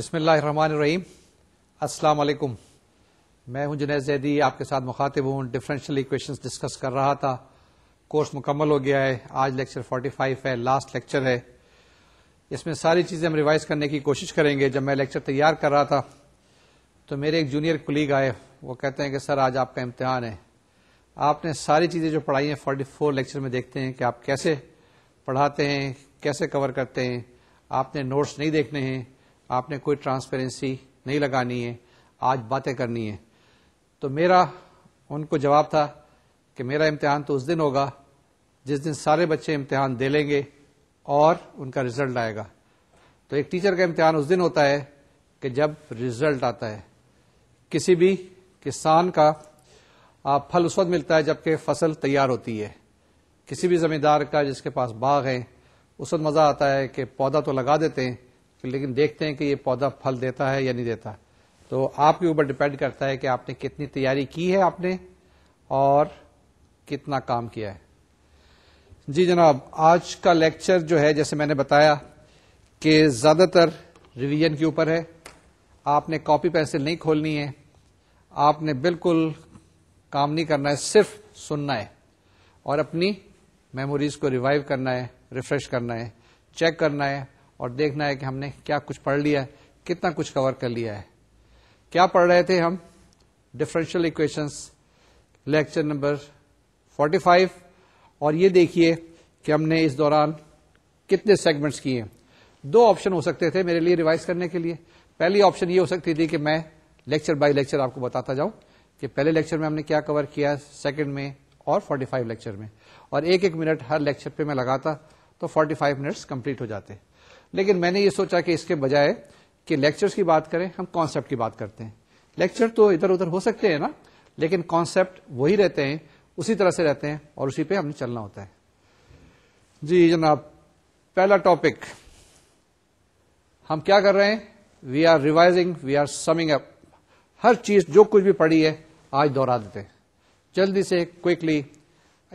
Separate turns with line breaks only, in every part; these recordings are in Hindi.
बसमीम असलकुम मैं हूं जुनेद जैदी आपके साथ मुखातिब हूं डिफरेंशियल इक्वेशंस डिस्कस कर रहा था कोर्स मुकम्मल हो गया है आज लेक्चर 45 है लास्ट लेक्चर है इसमें सारी चीज़ें हम रिवाइज करने की कोशिश करेंगे जब मैं लेक्चर तैयार कर रहा था तो मेरे एक जूनियर कुलीग आए वो कहते हैं कि सर आज आपका इम्तहान है आपने सारी चीज़ें जो पढ़ाई हैं फोर्टी फोर लेक्चर में देखते हैं कि आप कैसे पढ़ाते हैं कैसे कवर करते हैं आपने नोट्स नहीं देखने हैं आपने कोई ट्रांसपेरेंसी नहीं लगानी है आज बातें करनी है तो मेरा उनको जवाब था कि मेरा इम्तहान तो उस दिन होगा जिस दिन सारे बच्चे इम्तहान दे लेंगे और उनका रिजल्ट आएगा तो एक टीचर का इम्तहान उस दिन होता है कि जब रिजल्ट आता है किसी भी किसान का फल उस वक्त मिलता है जबकि फसल तैयार होती है किसी भी जमींदार का जिसके पास बाग है उस वक्त मज़ा आता है कि पौधा तो लगा देते हैं लेकिन देखते हैं कि ये पौधा फल देता है या नहीं देता तो आपके ऊपर डिपेंड करता है कि आपने कितनी तैयारी की है आपने और कितना काम किया है जी जनाब आज का लेक्चर जो है जैसे मैंने बताया कि ज़्यादातर रिवीजन के ऊपर है आपने कॉपी पेंसिल नहीं खोलनी है आपने बिल्कुल काम नहीं करना है सिर्फ सुनना है और अपनी मेमोरीज को रिवाइव करना है रिफ्रेश करना है चेक करना है और देखना है कि हमने क्या कुछ पढ़ लिया है कितना कुछ कवर कर लिया है क्या पढ़ रहे थे हम डिफरेंशियल इक्वेशंस लेक्चर नंबर 45 और ये देखिए कि हमने इस दौरान कितने सेगमेंट्स किए दो ऑप्शन हो सकते थे मेरे लिए रिवाइज करने के लिए पहली ऑप्शन ये हो सकती थी कि मैं लेक्चर बाय लेक्चर आपको बताता जाऊं कि पहले लेक्चर में हमने क्या कवर किया सेकंड में और 45 लेक्चर में और एक एक मिनट हर लेक्चर पे मैं लगाता तो 45 मिनट्स कंप्लीट हो जाते लेकिन मैंने ये सोचा कि इसके बजाय कि लेक्चर्स की बात करें हम कॉन्सेप्ट की बात करते हैं लेक्चर तो इधर उधर हो सकते हैं ना लेकिन कॉन्सेप्ट वही रहते हैं उसी तरह से रहते हैं और उसी पे हमें चलना होता है जी जनाब पहला टॉपिक हम क्या कर रहे हैं we are revising we are summing up हर चीज जो कुछ भी पढ़ी है आज दोहरा देते हैं जल्दी से क्विकली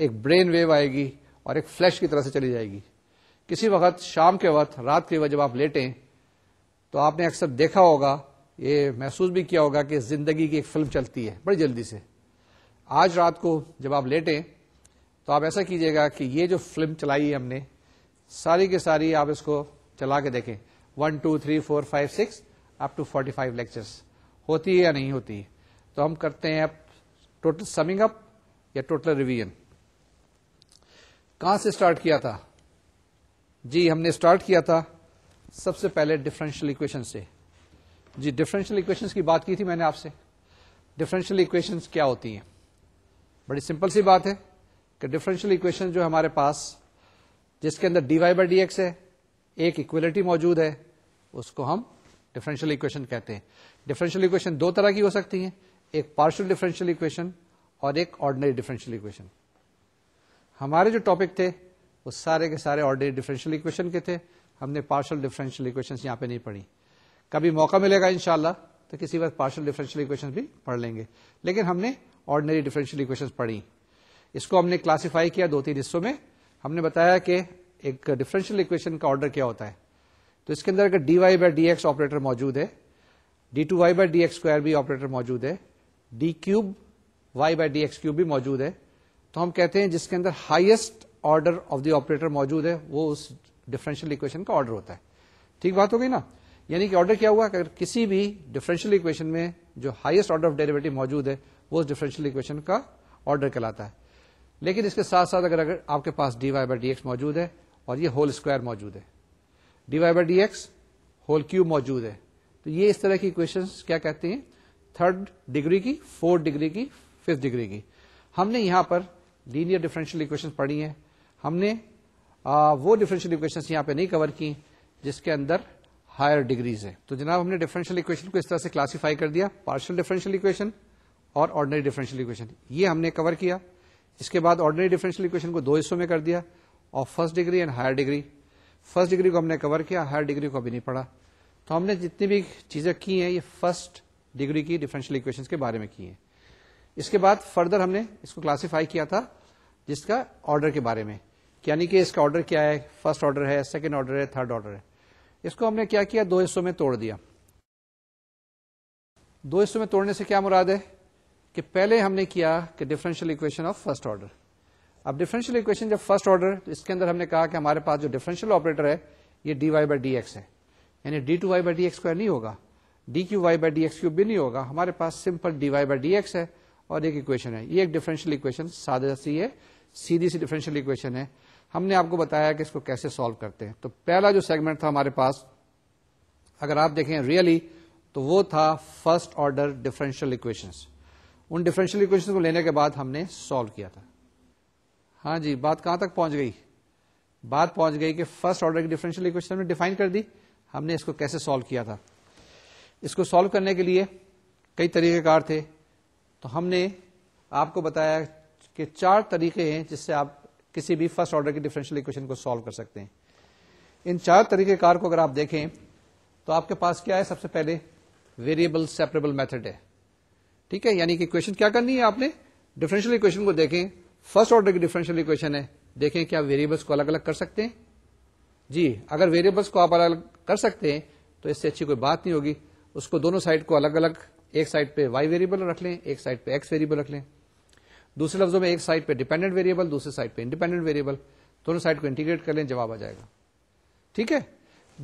एक ब्रेन वेव आएगी और एक फ्लैश की तरह से चली जाएगी किसी वक्त शाम के वक्त रात के वक्त जब आप लेटें तो आपने अक्सर देखा होगा ये महसूस भी किया होगा कि ज़िंदगी की एक फिल्म चलती है बड़ी जल्दी से आज रात को जब आप लेटें तो आप ऐसा कीजिएगा कि ये जो फिल्म चलाई है हमने सारी की सारी आप इसको चला के देखें one two three four five six up to forty five lectures होती है या नहीं होती है तो हम करते हैं अब टोटल समिंग अप या टोटल रिवीजन कहाँ से स्टार्ट किया था जी हमने स्टार्ट किया था सबसे पहले डिफरेंशियल इक्वेशन से जी डिफरेंशियल इक्वेशंस की बात की थी मैंने आपसे डिफरेंशियल इक्वेशंस क्या होती हैं बड़ी सिंपल सी बात है कि डिफरेंशियल इक्वेशन जो हमारे पास जिसके अंदर D Y by D x है एक इक्वलिटी मौजूद है उसको हम डिफरेंशियल इक्वेशन कहते हैं डिफरेंशियल इक्वेशन दो तरह की हो सकती हैं एक पार्शियल डिफरेंशियल इक्वेशन और एक ऑर्डिनरी डिफरेंशियल इक्वेशन हमारे जो टॉपिक थे वो सारे के सारे ऑर्डरी डिफरेंशियल इक्वेशन के थे हमने पार्शल डिफरेंशियल इक्वेशन यहां पे नहीं पढ़ी कभी मौका मिलेगा इनशाला तो किसी वक्त पार्शल डिफरेंशियल इक्वेशन भी पढ़ लेंगे लेकिन हमने ऑर्डनरी डिफरेंशियल इक्वेशन पढ़ी इसको हमने क्लासीफाई किया दो तीन हिस्सों में हमने बताया कि एक डिफरेंशियल इक्वेशन का ऑर्डर क्या होता है तो इसके अंदर अगर D Y by D X operator मौजूद है D two Y by D x square भी ऑपरेटर मौजूद है D cube Y by D x cube भी मौजूद है तो हम कहते हैं जिसके अंदर highest order of the operator मौजूद है वो उस डिफरेंशियल इक्वेशन का ऑर्डर होता है ठीक बात हो गई ना यानी कि ऑर्डर क्या हुआ अगर किसी भी डिफरेंशियल इक्वेशन में जो हाईएस्ट ऑर्डर ऑफ डेरिवेटिव मौजूद है वो उस डिफरेंशियल इक्वेशन का ऑर्डर कहलाता है लेकिन इसके साथ साथ अगर अगर आपके पास D Y by D X मौजूद है और ये होल स्क्वायर मौजूद है D Y by D X whole cube मौजूद है तो ये इस तरह की इक्वेशन क्या कहते हैं थर्ड डिग्री की फोर्थ डिग्री की फिफ्थ डिग्री की हमने यहां पर लीनियर डिफरेंशियल इक्वेशन पढ़ी है हमने आ, वो डिफरेंशियल इक्वेशंस यहाँ पे नहीं कवर की जिसके अंदर हायर डिग्रीज है तो जनाब हमने डिफरेंशियल इक्वेशन को इस तरह से क्लासिफाई कर दिया पार्शियल डिफरेंशियल इक्वेशन और ऑर्डिनरी डिफरेंशियल इक्वेशन ये हमने कवर किया इसके बाद ऑर्डिनरी डिफरेंशियल इक्वेशन को दो हिस्सों में कर दिया और first degree and higher degree first degree को हमने कवर किया हायर डिग्री को अभी नहीं पढ़ा तो हमने जितनी भी चीजें की हैं ये फर्स्ट डिग्री की डिफरेंशियल इक्वेशंस के बारे में की हैं इसके बाद फर्दर हमने इसको क्लासिफाई किया था जिसका ऑर्डर के बारे में यानी कि इसका ऑर्डर क्या है फर्स्ट ऑर्डर है सेकेंड ऑर्डर है थर्ड ऑर्डर है इसको हमने क्या किया दो हिस्सों में तोड़ दिया दो हिस्सों में तोड़ने से क्या मुराद है कि पहले हमने किया कि differential equation of first order अब डिफरेंशियल इक्वेशन जब फर्स्ट ऑर्डर तो इसके अंदर हमने कहा कि हमारे पास जो डिफरेंशियल ऑपरेटर है ये d Y by D x है यानी d two Y by D x square नहीं होगा d cube y by D x cube भी नहीं होगा हमारे पास simple d Y by D x है और एक इक्वेशन है ये एक डिफरेंशियल इक्वेशन सादा सी है सीधी सी डिफरेंशियल इक्वेशन है हमने आपको बताया कि इसको कैसे सॉल्व करते हैं तो पहला जो सेगमेंट था हमारे पास अगर आप देखें रियली तो वो था फर्स्ट ऑर्डर डिफरेंशियल इक्वेशंस उन डिफरेंशियल इक्वेशंस को लेने के बाद हमने सॉल्व किया था हाँ जी बात कहां तक पहुंच गई बात पहुंच गई कि फर्स्ट ऑर्डर की डिफरेंशियल इक्वेशन हमने डिफाइन कर दी हमने इसको कैसे सॉल्व किया था इसको सॉल्व करने के लिए कई तरीकेकार थे तो हमने आपको बताया कि चार तरीके हैं जिससे आप किसी भी फर्स्ट ऑर्डर की डिफरेंशियल इक्वेशन को सोल्व कर सकते हैं इन चार तरीके कार को अगर आप देखें तो आपके पास क्या है सबसे पहले वेरिएबल सेपरेबल मेथड है ठीक है यानी कि क्वेश्चन क्या करनी है आपने डिफरेंशियल इक्वेशन को देखें फर्स्ट ऑर्डर की डिफरेंशियल इक्वेशन है देखें क्या वेरिएबल्स को अलग अलग कर सकते हैं जी अगर वेरिएबल्स को आप अलग अलग कर सकते हैं तो इससे अच्छी कोई बात नहीं होगी उसको दोनों साइड को अलग अलग एक साइड पे वाई वेरिएबल रख लें एक साइड पे एक्स वेरिएबल रख लें दूसरे लफ्जों में एक साइड पे डिपेंडेंट वेरिएबल दूसरे साइड पे इंडिपेंडेंट वेरिएबल दोनों साइड को इंटीग्रेट कर लें जवाब आ जाएगा ठीक है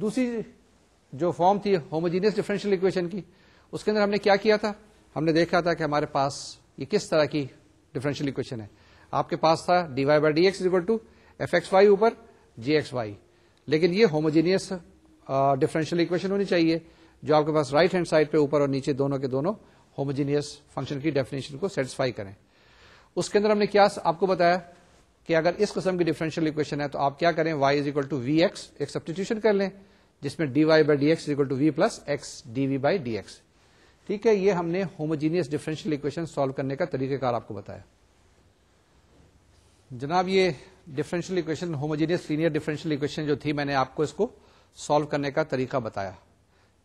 दूसरी जो फॉर्म थी होमोजीनियस डिफरेंशियल इक्वेशन की उसके अंदर हमने क्या किया था हमने देखा था कि हमारे पास ये किस तरह की डिफरेंशियल इक्वेशन है आपके पास था d y by D x equal to f x y ऊपर जी एक्स वाई लेकिन ये होमोजीनियस डिफरेंशियल इक्वेशन होनी चाहिए जो आपके पास राइट हैंड साइड पे ऊपर और नीचे दोनों के दोनों होमोजीनियस फंक्शन की डेफिनेशन को सेटिस्फाई करें उसके अंदर हमने क्या आपको बताया कि अगर इस किस्म की डिफरेंशियल इक्वेशन है तो आप क्या करें y is equal to v x एक सब्सटीट्यूशन कर लें जिसमें d Y by D x equal to v plus x d v by D x ठीक है ये हमने होमोजीनियस डिफरेंशियल इक्वेशन सॉल्व करने का तरीकेकार आपको बताया जनाब ये differential equation homogeneous linear differential equation जो थी मैंने आपको इसको सॉल्व करने का तरीका बताया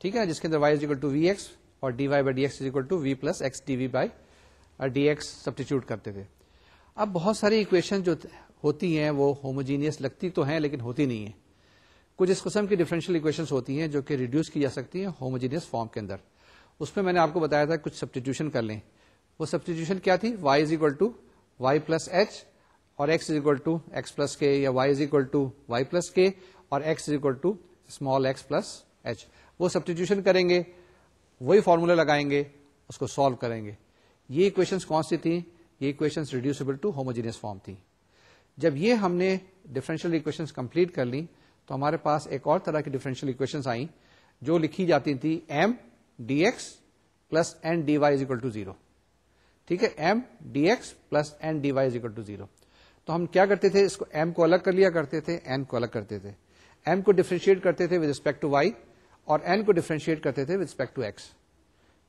ठीक है ना जिसके अंदर y is equal to v x और d Y by D x is equal to v plus x d v by और dx सब्सटीट्यूट करते हुए अब बहुत सारी इक्वेशन जो होती हैं वो होमोजीनियस लगती तो हैं लेकिन होती नहीं है कुछ इस किस्म की डिफरेंशियल इक्वेशंस होती हैं जो कि रिड्यूस की जा सकती हैं होमोजीनियस फॉर्म के अंदर उसमें मैंने आपको बताया था कुछ सब्सटीट्यूशन कर लें वो सब्सटीट्यूशन क्या थी y is equal to y plus h और x is equal to x plus k या y is equal to y plus k और x is equal to small x plus h वो सब्सटीट्यूशन करेंगे वही फॉर्मूला लगाएंगे उसको सॉल्व करेंगे ये इक्वेशंस कौन सी थी ये equations reducible to homogeneous form थी जब ये हमने डिफरेंशियल इक्वेशंस कंप्लीट कर ली तो हमारे पास एक और तरह की डिफरेंशियल इक्वेशंस आई जो लिखी जाती थी m d x plus n d y is equal to zero ठीक है m d x plus n d y is equal to zero तो हम क्या करते थे इसको एम को अलग कर लिया करते थे एन को अलग करते थे एम को डिफ्रेंशिएट करते थे विद रिस्पेक्ट टू वाई और एन को डिफ्रेंशिएट करते थे विद रिस्पेक्ट टू एक्स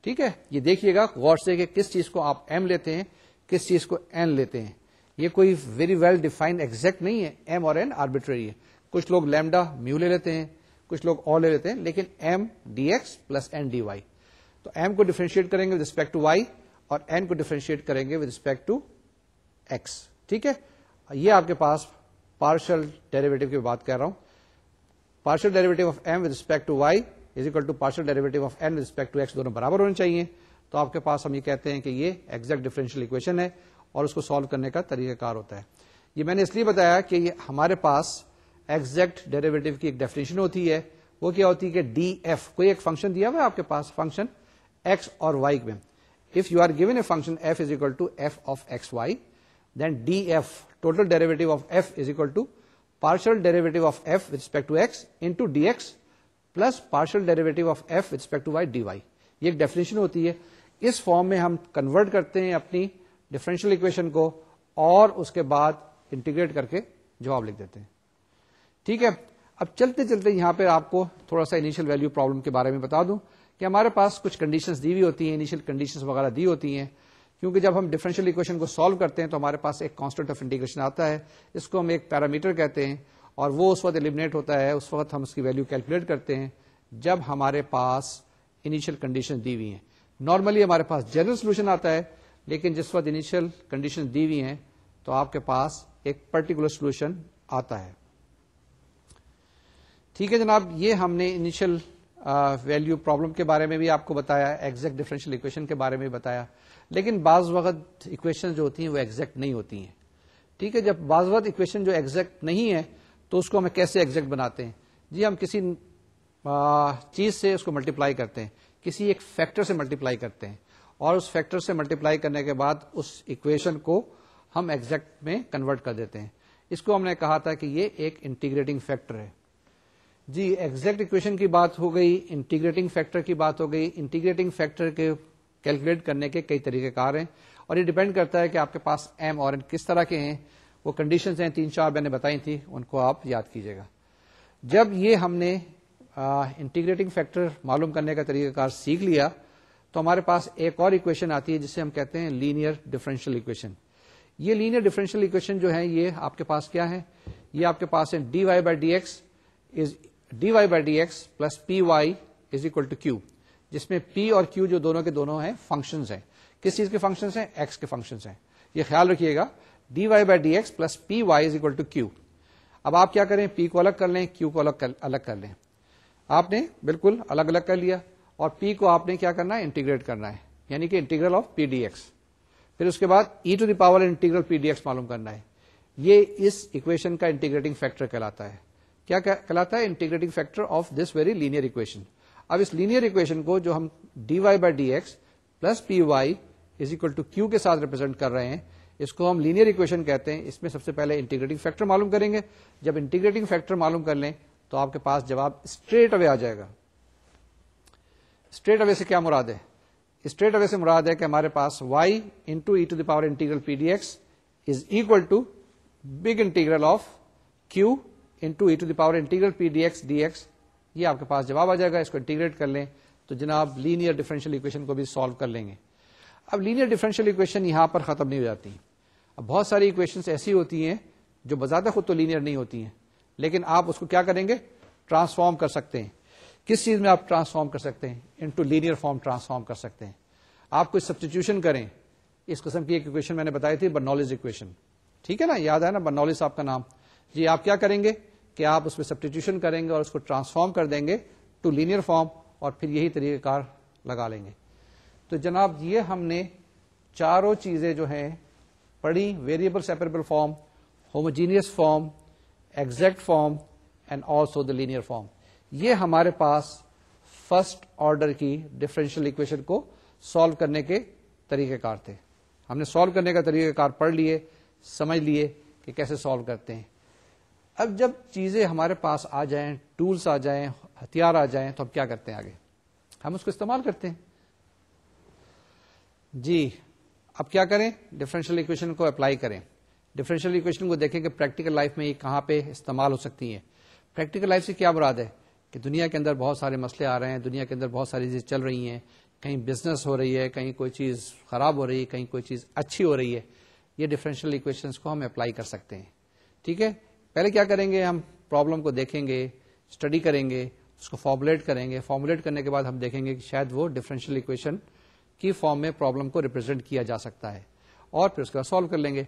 ठीक है ये देखिएगा गौर से कि किस चीज को आप एम लेते हैं किस चीज को एन लेते हैं ये कोई वेरी वेल डिफाइंड एग्जैक्ट नहीं है एम और एन आर्बिट्रेरी है कुछ लोग लेमडा म्यू ले लेते हैं कुछ लोग और ले लेते हैं लेकिन m d x plus n d y तो एम को डिफ्रेंशिएट करेंगे विद रिस्पेक्ट टू वाई और एन को डिफ्रेंशिएट करेंगे विद रिस्पेक्ट टू एक्स ठीक है ये आपके पास पार्शल डेरिवेटिव की बात कर रहा हूं partial derivative of m with respect to y is equal to partial derivative of n respect to x दोनों बराबर होने चाहिए तो आपके पास हम ये कहते हैं कि ये एग्जैक्ट डिफरेंशियल इक्वेशन है और उसको सॉल्व करने का तरीकाकार होता है ये मैंने इसलिए बताया कि ये हमारे पास एग्जैक्ट डेरिवेटिव की एक डेफिनेशन होती है वो क्या होती है कि डी एफ कोई एक फंक्शन दिया हुआ है आपके पास फंक्शन एक्स और वाई में if you are given a function f is equal to f of x y then d f total derivative of f is equal to partial derivative of f with respect to x into dx plus partial derivative of f respect to y d y ये एक डेफिनेशन होती है इस फॉर्म में हम कन्वर्ट करते हैं अपनी डिफरेंशियल इक्वेशन को और उसके बाद इंटीग्रेट करके जवाब लिख देते हैं ठीक है अब चलते चलते यहां पर आपको थोड़ा सा इनिशियल वैल्यू प्रॉब्लम के बारे में बता दूं कि हमारे पास कुछ कंडीशंस दी हुई होती हैं इनिशियल कंडीशंस वगैरह दी होती हैं क्योंकि जब हम डिफरेंशियल इक्वेशन को सॉल्व करते हैं तो हमारे पास एक कांस्टेंट ऑफ इंटीग्रेशन आता है इसको हम एक पैरामीटर कहते हैं और वो उस वक्त एलिमिनेट होता है उस वक्त हम उसकी वैल्यू कैलकुलेट करते हैं जब हमारे पास इनिशियल कंडीशन दी हुई हैं नॉर्मली हमारे पास जनरल सोल्यूशन आता है लेकिन जिस वक्त इनिशियल कंडीशन दी हुई हैं तो आपके पास एक पर्टिकुलर सोल्यूशन आता है ठीक है जनाब ये हमने इनिशियल वैल्यू प्रॉब्लम के बारे में भी आपको बताया एग्जैक्ट डिफरेंशियल इक्वेशन के बारे में बताया लेकिन बाज वक्त इक्वेशन जो होती हैं वो एग्जैक्ट नहीं होती हैं ठीक है जब बाज वक्त इक्वेशन जो एग्जैक्ट नहीं है तो उसको हम कैसे एग्जैक्ट बनाते हैं जी हम किसी चीज से उसको मल्टीप्लाई करते हैं किसी एक फैक्टर से मल्टीप्लाई करते हैं और उस फैक्टर से मल्टीप्लाई करने के बाद उस इक्वेशन को हम एग्जैक्ट में कन्वर्ट कर देते हैं इसको हमने कहा था कि ये एक इंटीग्रेटिंग फैक्टर है जी एग्जैक्ट इक्वेशन की बात हो गई इंटीग्रेटिंग फैक्टर की बात हो गई इंटीग्रेटिंग फैक्टर के कैलकुलेट करने के कई तरीकेकार हैं और ये डिपेंड करता है कि आपके पास एम और एन किस तरह के हैं वो कंडीशन हैं तीन चार मैंने बताई थी उनको आप याद कीजिएगा जब ये हमने इंटीग्रेटिंग फैक्टर मालूम करने का तरीकाकार सीख लिया तो हमारे पास एक और इक्वेशन आती है जिसे हम कहते हैं लीनियर डिफरेंशियल इक्वेशन ये लीनियर डिफरेंशियल इक्वेशन जो है ये आपके पास क्या है ये आपके पास है D Y by D x is d Y by D x plus p y is equal to q जिसमें पी और क्यू जो दोनों के दोनों हैं फंक्शंस हैं किस चीज के फंक्शंस हैं एक्स के फंक्शंस हैं ये ख्याल रखिएगा dy by D x plus p y is equal to q अब आप क्या करें p को अलग कर लें q को अलग कर, अलग कर लें आपने बिल्कुल अलग अलग कर लिया और p को आपने क्या करना है इंटीग्रेट करना है यानी कि integral of p d x फिर उसके बाद e to the power integral p d x मालूम करना है ये इस इक्वेशन का इंटीग्रेटिंग फैक्टर कहलाता है क्या कहलाता है integrating factor of this very linear equation अब इस लीनियर इक्वेशन को जो हम d Y by D x plus p y is equal to q के साथ रिप्रेजेंट कर रहे हैं इसको हम लीनियर इक्वेशन कहते हैं इसमें सबसे पहले इंटीग्रेटिंग फैक्टर मालूम करेंगे जब इंटीग्रेटिंग फैक्टर मालूम कर लें तो आपके पास जवाब स्ट्रेट अवे आ जाएगा स्ट्रेट अवे से क्या मुराद है स्ट्रेट अवे से मुराद है कि हमारे पास y into e to the power integral p d x is equal to big integral of q into e to the power integral p d x d x ये आपके पास जवाब आ जाएगा इसको इंटीग्रेट कर लें तो जनाब लीनियर डिफरेंशियल इक्वेशन को भी सॉल्व कर लेंगे अब लीनियर डिफरेंशियल इक्वेशन यहां पर खत्म नहीं हो जाती अब बहुत सारी इक्वेशंस ऐसी होती हैं जो बजाता खुद तो लीनियर नहीं होती हैं लेकिन आप उसको क्या करेंगे ट्रांसफॉर्म कर सकते हैं किस चीज में आप ट्रांसफॉर्म कर सकते हैं इनटू लीनियर फॉर्म ट्रांसफॉर्म कर सकते हैं आप कोई सब्सटीट्यूशन करें इस किस्म की एक इक्वेशन मैंने बताई थी बर्नॉलिज इक्वेशन ठीक है ना याद है ना बर्नॉलिज आपका नाम ये आप क्या करेंगे कि आप उसमें सब्सटीट्यूशन करेंगे और उसको ट्रांसफॉर्म कर देंगे टू लीनियर फॉर्म और फिर यही तरीक़ेकार लगा लेंगे तो जनाब ये हमने चारों चीजें जो हैं पढ़ी variable separable form homogeneous form exact form and also the linear form ये हमारे पास फर्स्ट ऑर्डर की डिफरेंशियल इक्वेशन को सॉल्व करने के तरीकेकार थे हमने सॉल्व करने का तरीकेकार पढ़ लिए समझ लिए कि कैसे सॉल्व करते हैं अब जब चीजें हमारे पास आ जाएं टूल्स आ जाएं हथियार आ जाएं तो हम क्या करते हैं आगे हम उसको इस्तेमाल करते हैं जी अब क्या करें डिफरेंशियल इक्वेशन को अप्लाई करें डिफरेंशियल इक्वेशन को देखें कि प्रैक्टिकल लाइफ में ये कहाँ पे इस्तेमाल हो सकती है प्रैक्टिकल लाइफ से क्या मुराद है कि दुनिया के अंदर बहुत सारे मसले आ रहे हैं दुनिया के अंदर बहुत सारी चीज़ें चल रही हैं कहीं बिजनेस हो रही है कहीं कोई चीज़ खराब हो रही है कहीं कोई चीज़ अच्छी हो रही है ये डिफरेंशियल इक्वेशंस को हम अप्लाई कर सकते हैं ठीक है पहले क्या करेंगे हम प्रॉब्लम को देखेंगे स्टडी करेंगे उसको फॉर्मुलेट करेंगे फॉर्मुलेट करने के बाद हम देखेंगे कि शायद वो डिफरेंशियल इक्वेशन की फॉर्म में प्रॉब्लम को रिप्रेजेंट किया जा सकता है और फिर उसका सॉल्व कर लेंगे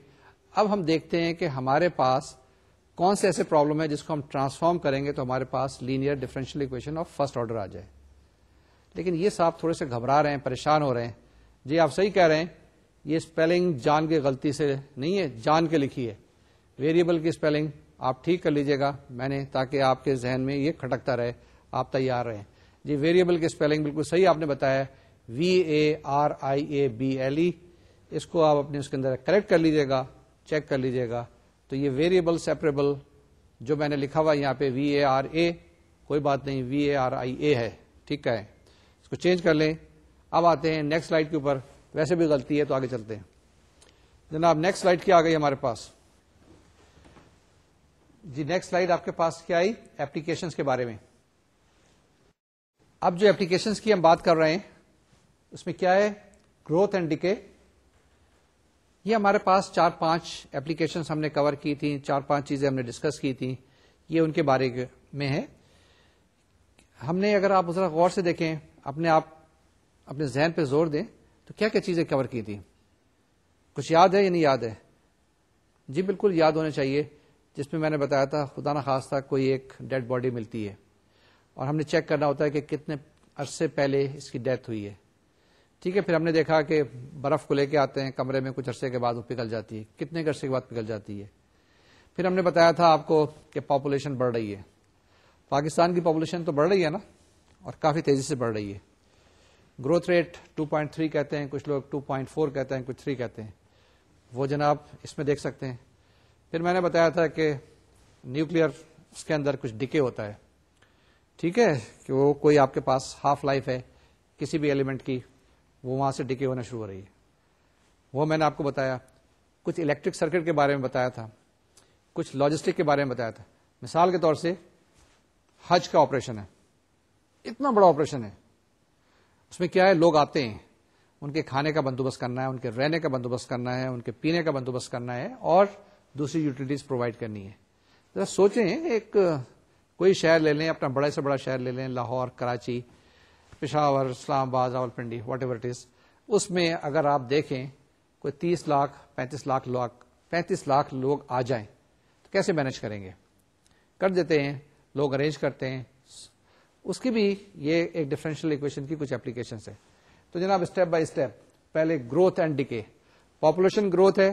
अब हम देखते हैं कि हमारे पास कौन से ऐसे प्रॉब्लम है जिसको हम ट्रांसफॉर्म करेंगे तो हमारे पास linear differential equation of first order आ जाए लेकिन ये साहब थोड़े से घबरा रहे हैं परेशान हो रहे हैं जी आप सही कह रहे हैं ये स्पेलिंग जान के गलती से नहीं है जान के लिखी है वेरिएबल की स्पेलिंग आप ठीक कर लीजिएगा मैंने ताकि आपके जहन में ये खटकता रहे आप तैयार रहें जी वेरिएबल की स्पेलिंग बिल्कुल सही आपने बताया V A R I A B L E इसको आप अपने उसके अंदर करेक्ट कर लीजिएगा चेक कर लीजिएगा तो ये वेरिएबल सेपरेबल जो मैंने लिखा हुआ यहाँ पे वी ए आर ए कोई बात नहीं वी ए आर आई ए है ठीक है इसको चेंज कर लें अब आते हैं नेक्स्ट स्लाइड के ऊपर वैसे भी गलती है तो आगे चलते हैं जनाब नेक्स्ट स्लाइड क्या आ गई हमारे पास जी नेक्स्ट स्लाइड आपके पास क्या आई एप्लीकेशंस के बारे में अब जो एप्लीकेशंस की हम बात कर रहे हैं उसमें क्या है ग्रोथ एंड डिके ये हमारे पास चार पांच एप्लीकेशन हमने कवर की थी चार पांच चीजें हमने डिस्कस की थी ये उनके बारे में है हमने अगर आप जरा गौर से देखें अपने आप अपने जहन पे जोर दें तो क्या क्या चीजें कवर की थी कुछ याद है या नहीं याद है जी बिल्कुल याद होने चाहिए जिसमें मैंने बताया था खुदा ना खास्ता कोई एक डेड बॉडी मिलती है और हमने चेक करना होता है कि कितने अरसे पहले इसकी डेथ हुई है ठीक है फिर हमने देखा कि बर्फ़ को लेके आते हैं कमरे में कुछ अरसे के बाद वो पिघल जाती है कितने अरसे के बाद पिघल जाती है फिर हमने बताया था आपको कि पॉपुलेशन बढ़ रही है पाकिस्तान की पॉपुलेशन तो बढ़ रही है ना और काफ़ी तेज़ी से बढ़ रही है ग्रोथ रेट 2.3 कहते हैं कुछ लोग 2.4 कहते हैं कुछ 3 कहते हैं वो जनाब इसमें देख सकते हैं फिर मैंने बताया था कि न्यूक्लियर उसके अंदर कुछ डिके होता है ठीक है कि वो कोई आपके पास हाफ लाइफ है किसी भी एलिमेंट की वो वहां से डिके होना शुरू हो रही है वो मैंने आपको बताया कुछ इलेक्ट्रिक सर्किट के बारे में बताया था कुछ लॉजिस्टिक के बारे में बताया था मिसाल के तौर से हज का ऑपरेशन है इतना बड़ा ऑपरेशन है उसमें क्या है लोग आते हैं उनके खाने का बंदोबस्त करना है उनके रहने का बंदोबस्त करना है उनके पीने का बंदोबस्त करना है और दूसरी यूटिलिटीज प्रोवाइड करनी है जरा तो सोचें एक कोई शहर ले लें अपना बड़ा से बड़ा शहर ले लें Lahore Karachi Peshawar Islamabad Rawalpindi whatever it is उसमें अगर आप देखें कोई तीस लाख पैंतीस लाख लोग पैंतीस लाख लोग आ जाएं तो कैसे मैनेज करेंगे कर देते हैं लोग अरेंज करते हैं उसकी भी ये एक डिफरेंशियल इक्वेशन की कुछ एप्लीकेशन है तो जनाब स्टेप बाय स्टेप पहले growth and decay population growth है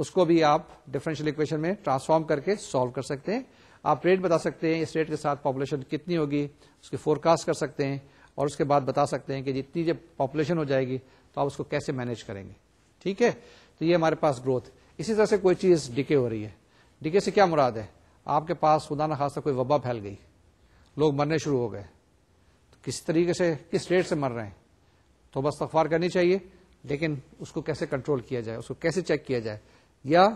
उसको भी आप डिफरेंशियल इक्वेशन में ट्रांसफॉर्म करके सॉल्व कर सकते हैं आप रेट बता सकते हैं इस रेट के साथ पॉपुलेशन कितनी होगी उसकी फोरकास्ट कर सकते हैं और उसके बाद बता सकते हैं कि जितनी जब पॉपुलेशन हो जाएगी तो आप उसको कैसे मैनेज करेंगे ठीक है तो ये हमारे पास ग्रोथ इसी तरह से कोई चीज़ डिके हो रही है डिके से क्या मुराद है आपके पास खुदा न खासा कोई वबा फैल गई लोग मरने शुरू हो गए तो किस तरीके से किस रेट से मर रहे हैं तो बस तफार करनी चाहिए लेकिन उसको कैसे कंट्रोल किया जाए उसको कैसे चेक किया जाए या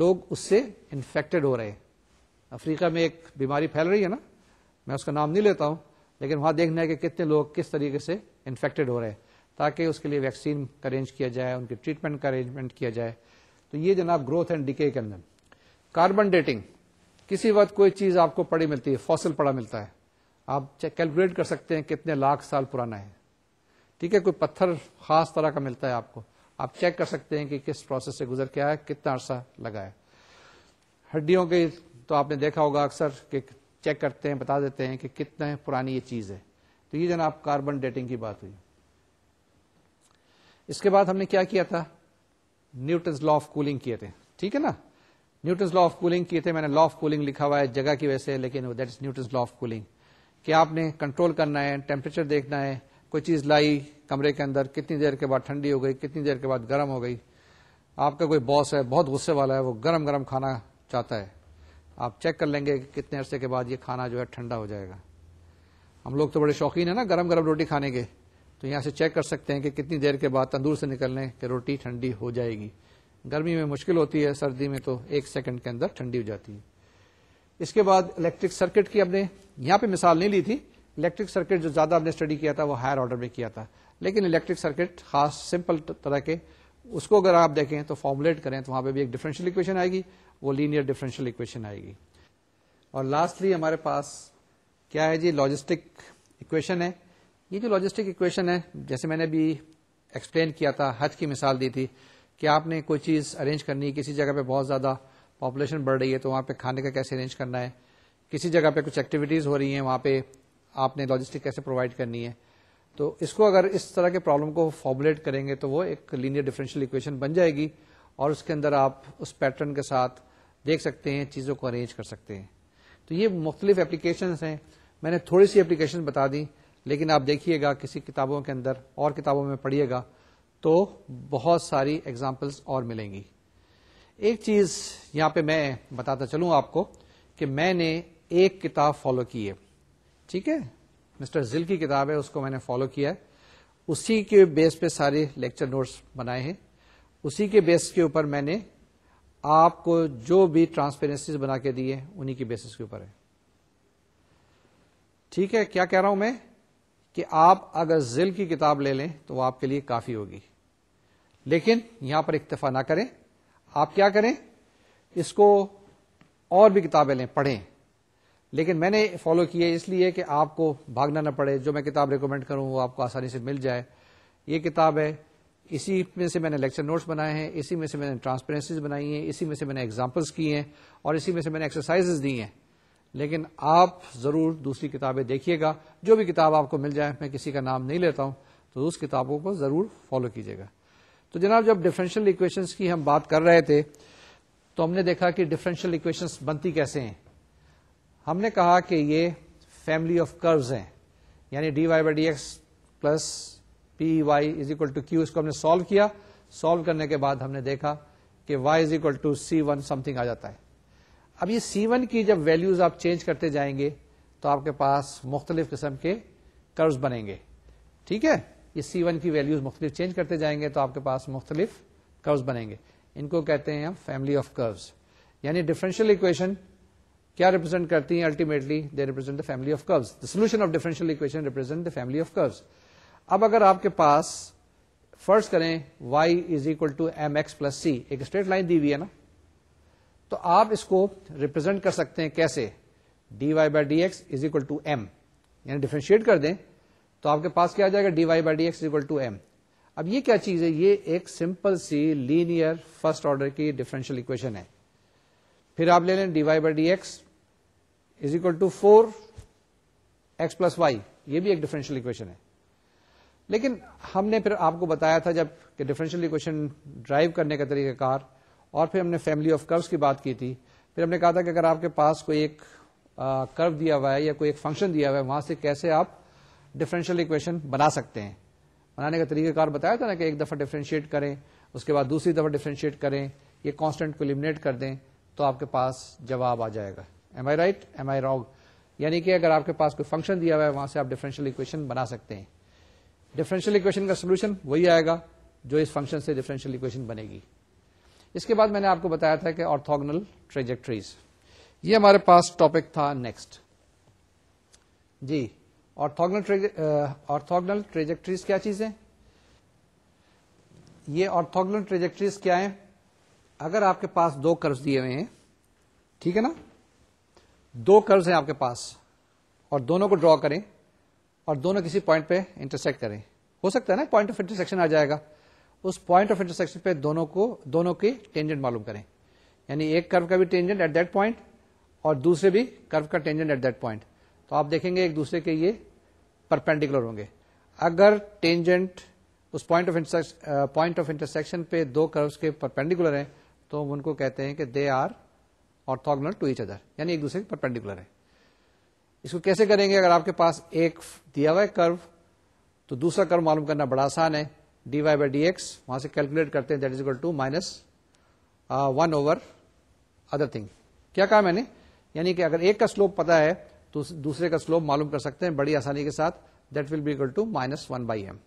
लोग उससे इन्फेक्टेड हो रहे हैं अफ्रीका में एक बीमारी फैल रही है ना मैं उसका नाम नहीं लेता हूं लेकिन वहां देखना है कि कितने लोग किस तरीके से इन्फेक्टेड हो रहे हैं ताकि उसके लिए वैक्सीन अरेंज किया जाए उनके ट्रीटमेंट का अरेंजमेंट किया जाए तो ये जनाब ग्रोथ एंड डिके के अंदर कार्बन डेटिंग किसी वक्त कोई चीज आपको पड़ी मिलती है फॉसल पड़ा मिलता है आप कैलकुलेट कर सकते हैं कितने लाख साल पुराना है ठीक है कोई पत्थर खास तरह का मिलता है आपको आप चेक कर सकते हैं कि किस प्रोसेस से गुजर के आया कितना अरसा लगा है हड्डियों के तो आपने देखा होगा अक्सर कि चेक करते हैं बता देते हैं कि कितने पुरानी ये चीज़ है तो ये जनाब कार्बन डेटिंग की बात हुई इसके बाद हमने क्या किया था न्यूटन लॉ ऑफ कूलिंग किए थे ठीक है ना न्यूटन लॉ ऑफ कूलिंग किए थे मैंने लॉ ऑफ कूलिंग लिखा हुआ है जगह की वजह से लेकिन that is Newton law of cooling कि आपने कंट्रोल करना है टेम्परेचर देखना है कोई चीज लाई कमरे के अंदर कितनी देर के बाद ठंडी हो गई कितनी देर के बाद गर्म हो गई आपका कोई बॉस है बहुत गुस्से वाला है वो गर्म गर्म खाना चाहता है आप चेक कर लेंगे कि कितने अरसे के बाद ये खाना जो है ठंडा हो जाएगा हम लोग तो बड़े शौकीन है ना गर्म गर्म रोटी खाने के तो यहां से चेक कर सकते हैं कि कितनी देर के बाद तंदूर से निकलने के रोटी ठंडी हो जाएगी गर्मी में मुश्किल होती है सर्दी में तो एक सेकंड के अंदर ठंडी हो जाती है इसके बाद इलेक्ट्रिक सर्किट की आपने यहाँ पे मिसाल नहीं ली थी इलेक्ट्रिक सर्किट जो ज्यादा आपने स्टडी किया था वो हायर ऑर्डर में किया था लेकिन इलेक्ट्रिक सर्किट खास सिंपल तरह के उसको अगर आप देखें तो फॉर्मुलेट करें तो वहां पर भी एक डिफरेंशियल इक्वेशन आएगी वो लीनियर डिफरेंशियल इक्वेशन आएगी और लास्टली हमारे पास क्या है जी लॉजिस्टिक इक्वेशन है ये जो लॉजिस्टिक इक्वेशन है जैसे मैंने भी एक्सप्लेन किया था हज की मिसाल दी थी कि आपने कोई चीज अरेंज करनी है किसी जगह पे बहुत ज्यादा पॉपुलेशन बढ़ रही है तो वहां पे खाने का कैसे अरेंज करना है किसी जगह पे कुछ एक्टिविटीज हो रही हैं वहां पे आपने लॉजिस्टिक कैसे प्रोवाइड करनी है तो इसको अगर इस तरह के प्रॉब्लम को फॉर्मुलेट करेंगे तो वो एक लीनियर डिफरेंशियल इक्वेशन बन जाएगी और उसके अंदर आप उस पैटर्न के साथ देख सकते हैं चीज़ों को अरेंज कर सकते हैं तो ये मुख्तलिफ एप्लीकेशन हैं मैंने थोड़ी सी एप्लीकेशन बता दी लेकिन आप देखिएगा किसी किताबों के अंदर और किताबों में पढ़िएगा तो बहुत सारी एग्जाम्पल्स और मिलेंगी एक चीज़ यहाँ पे मैं बताता चलूँ आपको कि मैंने एक किताब फॉलो की है ठीक है मिस्टर जिल की किताब है उसको मैंने फॉलो किया है उसी के बेस पे सारे लेक्चर नोट्स बनाए हैं उसी के बेस के ऊपर मैंने आपको जो भी ट्रांसपेरेंसीज बना के दिए उन्हीं की बेसिस के ऊपर है ठीक है क्या कह रहा हूं मैं कि आप अगर जिल की किताब ले लें तो वो आपके लिए काफी होगी लेकिन यहां पर इक्तफा ना करें आप क्या करें इसको और भी किताबें लें पढ़ें लेकिन मैंने फॉलो किया इसलिए कि आपको भागना ना पड़े जो मैं किताब रिकमेंड करूं वो आपको आसानी से मिल जाए ये किताब है इसी में से मैंने लेक्चर नोट्स बनाए हैं इसी में से मैंने ट्रांसपेरेंसीज बनाई हैं इसी में से मैंने एग्जाम्पल्स की हैं और इसी में से मैंने एक्सरसाइजेज दी हैं लेकिन आप ज़रूर दूसरी किताबें देखिएगा जो भी किताब आपको मिल जाए मैं किसी का नाम नहीं लेता हूं तो उस किताबों को ज़रूर फॉलो कीजिएगा तो जनाब जब डिफरेंशियल इक्वेशंस की हम बात कर रहे थे तो हमने देखा कि डिफरेंशियल इक्वेशंस बनती कैसे हैं हमने कहा कि ये फैमिली ऑफ कर्व्स हैं यानी d Y by D x plus p y is equal to q इसको हमने सॉल्व किया सॉल्व करने के बाद हमने देखा कि y is equal to c one something आ जाता है अब ये सी वन की जब वैल्यूज आप चेंज करते जाएंगे तो आपके पास मुख्तलिफ किस्म के कर्व्स बनेंगे ठीक है ये सी वन की वैल्यूज मुख्तलिफ चेंज करते जाएंगे तो आपके पास मुख्तलिफ कर्व्स बनेंगे इनको कहते हैं हम फैमिली ऑफ कर्व्स यानी डिफरेंशियल इक्वेशन क्या रिप्रेजेंट करती है ultimately they represent the family of curves the solution of differential equation represent the family of curves अब अगर आपके पास फर्ज करें y is equal to m x plus c एक स्ट्रेट लाइन दी हुई है ना तो आप इसको रिप्रेजेंट कर सकते हैं कैसे dy y by D x is equal to m यानी डिफ्रेंशिएट कर दें तो आपके पास क्या आ जाएगा dy y by D x equal to m अब ये क्या चीज है ये एक सिंपल सी लीनियर फर्स्ट ऑर्डर की डिफरेंशियल इक्वेशन है फिर आप ले लें dy y by D x is equal to four x plus y ये भी एक डिफरेंशियल इक्वेशन है लेकिन हमने फिर आपको बताया था जब कि डिफरेंशियल इक्वेशन ड्राइव करने का तरीकाकार और फिर हमने फैमिली ऑफ कर्व्स की बात की थी फिर हमने कहा था कि अगर आपके पास कोई एक आ, कर्व दिया हुआ है या कोई एक फंक्शन दिया हुआ है वहां से कैसे आप डिफरेंशियल इक्वेशन बना सकते हैं बनाने का तरीकाकार बताया था ना कि एक दफा डिफ्रेंशिएट करें उसके बाद दूसरी दफा डिफ्रेंशिएट करें ये कांस्टेंट को एलिमिनेट कर दें तो आपके पास जवाब आ जाएगा am I right am I wrong यानी कि अगर आपके पास कोई फंक्शन दिया हुआ है वहां से आप डिफरेंशियल इक्वेशन बना सकते हैं डिफरेंशियल इक्वेशन का सोल्यूशन वही आएगा जो इस फंक्शन से डिफरेंशियल इक्वेशन बनेगी इसके बाद मैंने आपको बताया था कि ऑर्थोगोनल ट्रेजेक्ट्रीज ये हमारे पास टॉपिक था नेक्स्ट जी ऑर्थोगोनल ऑर्थोगोनल ट्रेजेक्ट्रीज क्या चीज है ये ऑर्थोगोनल ट्रेजेक्ट्रीज क्या है अगर आपके पास दो कर्व दिए हुए हैं ठीक है ना दो कर्व हैं आपके पास और दोनों को ड्रॉ करें और दोनों किसी पॉइंट पे इंटरसेक्ट करें हो सकता है ना पॉइंट ऑफ इंटरसेक्शन आ जाएगा उस पॉइंट ऑफ इंटरसेक्शन पे दोनों को दोनों की टेंजेंट मालूम करें यानी एक कर्व का भी टेंजेंट एट दैट पॉइंट और दूसरे भी कर्व का टेंजेंट एट दैट पॉइंट तो आप देखेंगे एक दूसरे के ये परपेंडिकुलर होंगे अगर टेंजेंट उस point of point of intersection पे दो कर्व्स के परपेंडिकुलर हैं तो हम उनको कहते हैं कि they are orthogonal to each other यानी एक दूसरे के परपेंडिकुलर है इसको कैसे करेंगे अगर आपके पास एक दिया हुआ है कर्व तो दूसरा कर्व मालूम करना बड़ा आसान है D Y by D x वहां से कैलकुलेट करते हैं that is equal to minus one over other thing क्या कहा मैंने यानी कि अगर एक का स्लोप पता है तो दूसरे का स्लोप मालूम कर सकते हैं बड़ी आसानी के साथ that will be equal to minus one by m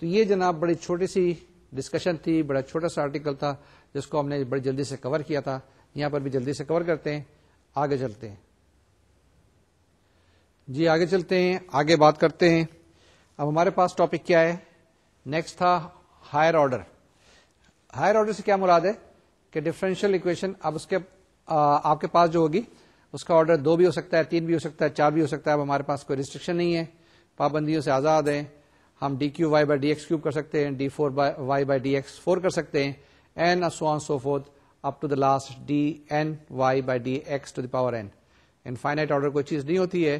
तो ये जनाब बड़ी छोटी सी डिस्कशन थी बड़ा छोटा सा आर्टिकल था जिसको हमने बड़ी जल्दी से कवर किया था यहां पर भी जल्दी से कवर करते हैं आगे चलते हैं जी आगे चलते हैं आगे बात करते हैं अब हमारे पास टॉपिक क्या है नेक्स्ट था हायर ऑर्डर हायर ऑर्डर से क्या मुराद है कि डिफरेंशियल इक्वेशन अब उसके आ, आपके पास जो होगी उसका ऑर्डर दो भी हो सकता है तीन भी हो सकता है चार भी हो सकता है अब हमारे पास कोई रिस्ट्रिक्शन नहीं है पाबंदियों से आजाद हैं हम d cube y by D x cube कर सकते हैं d four by y by D x four कर सकते हैं and so on so forth up to the last d n y by D x to the power n infinite order कोई चीज नहीं होती है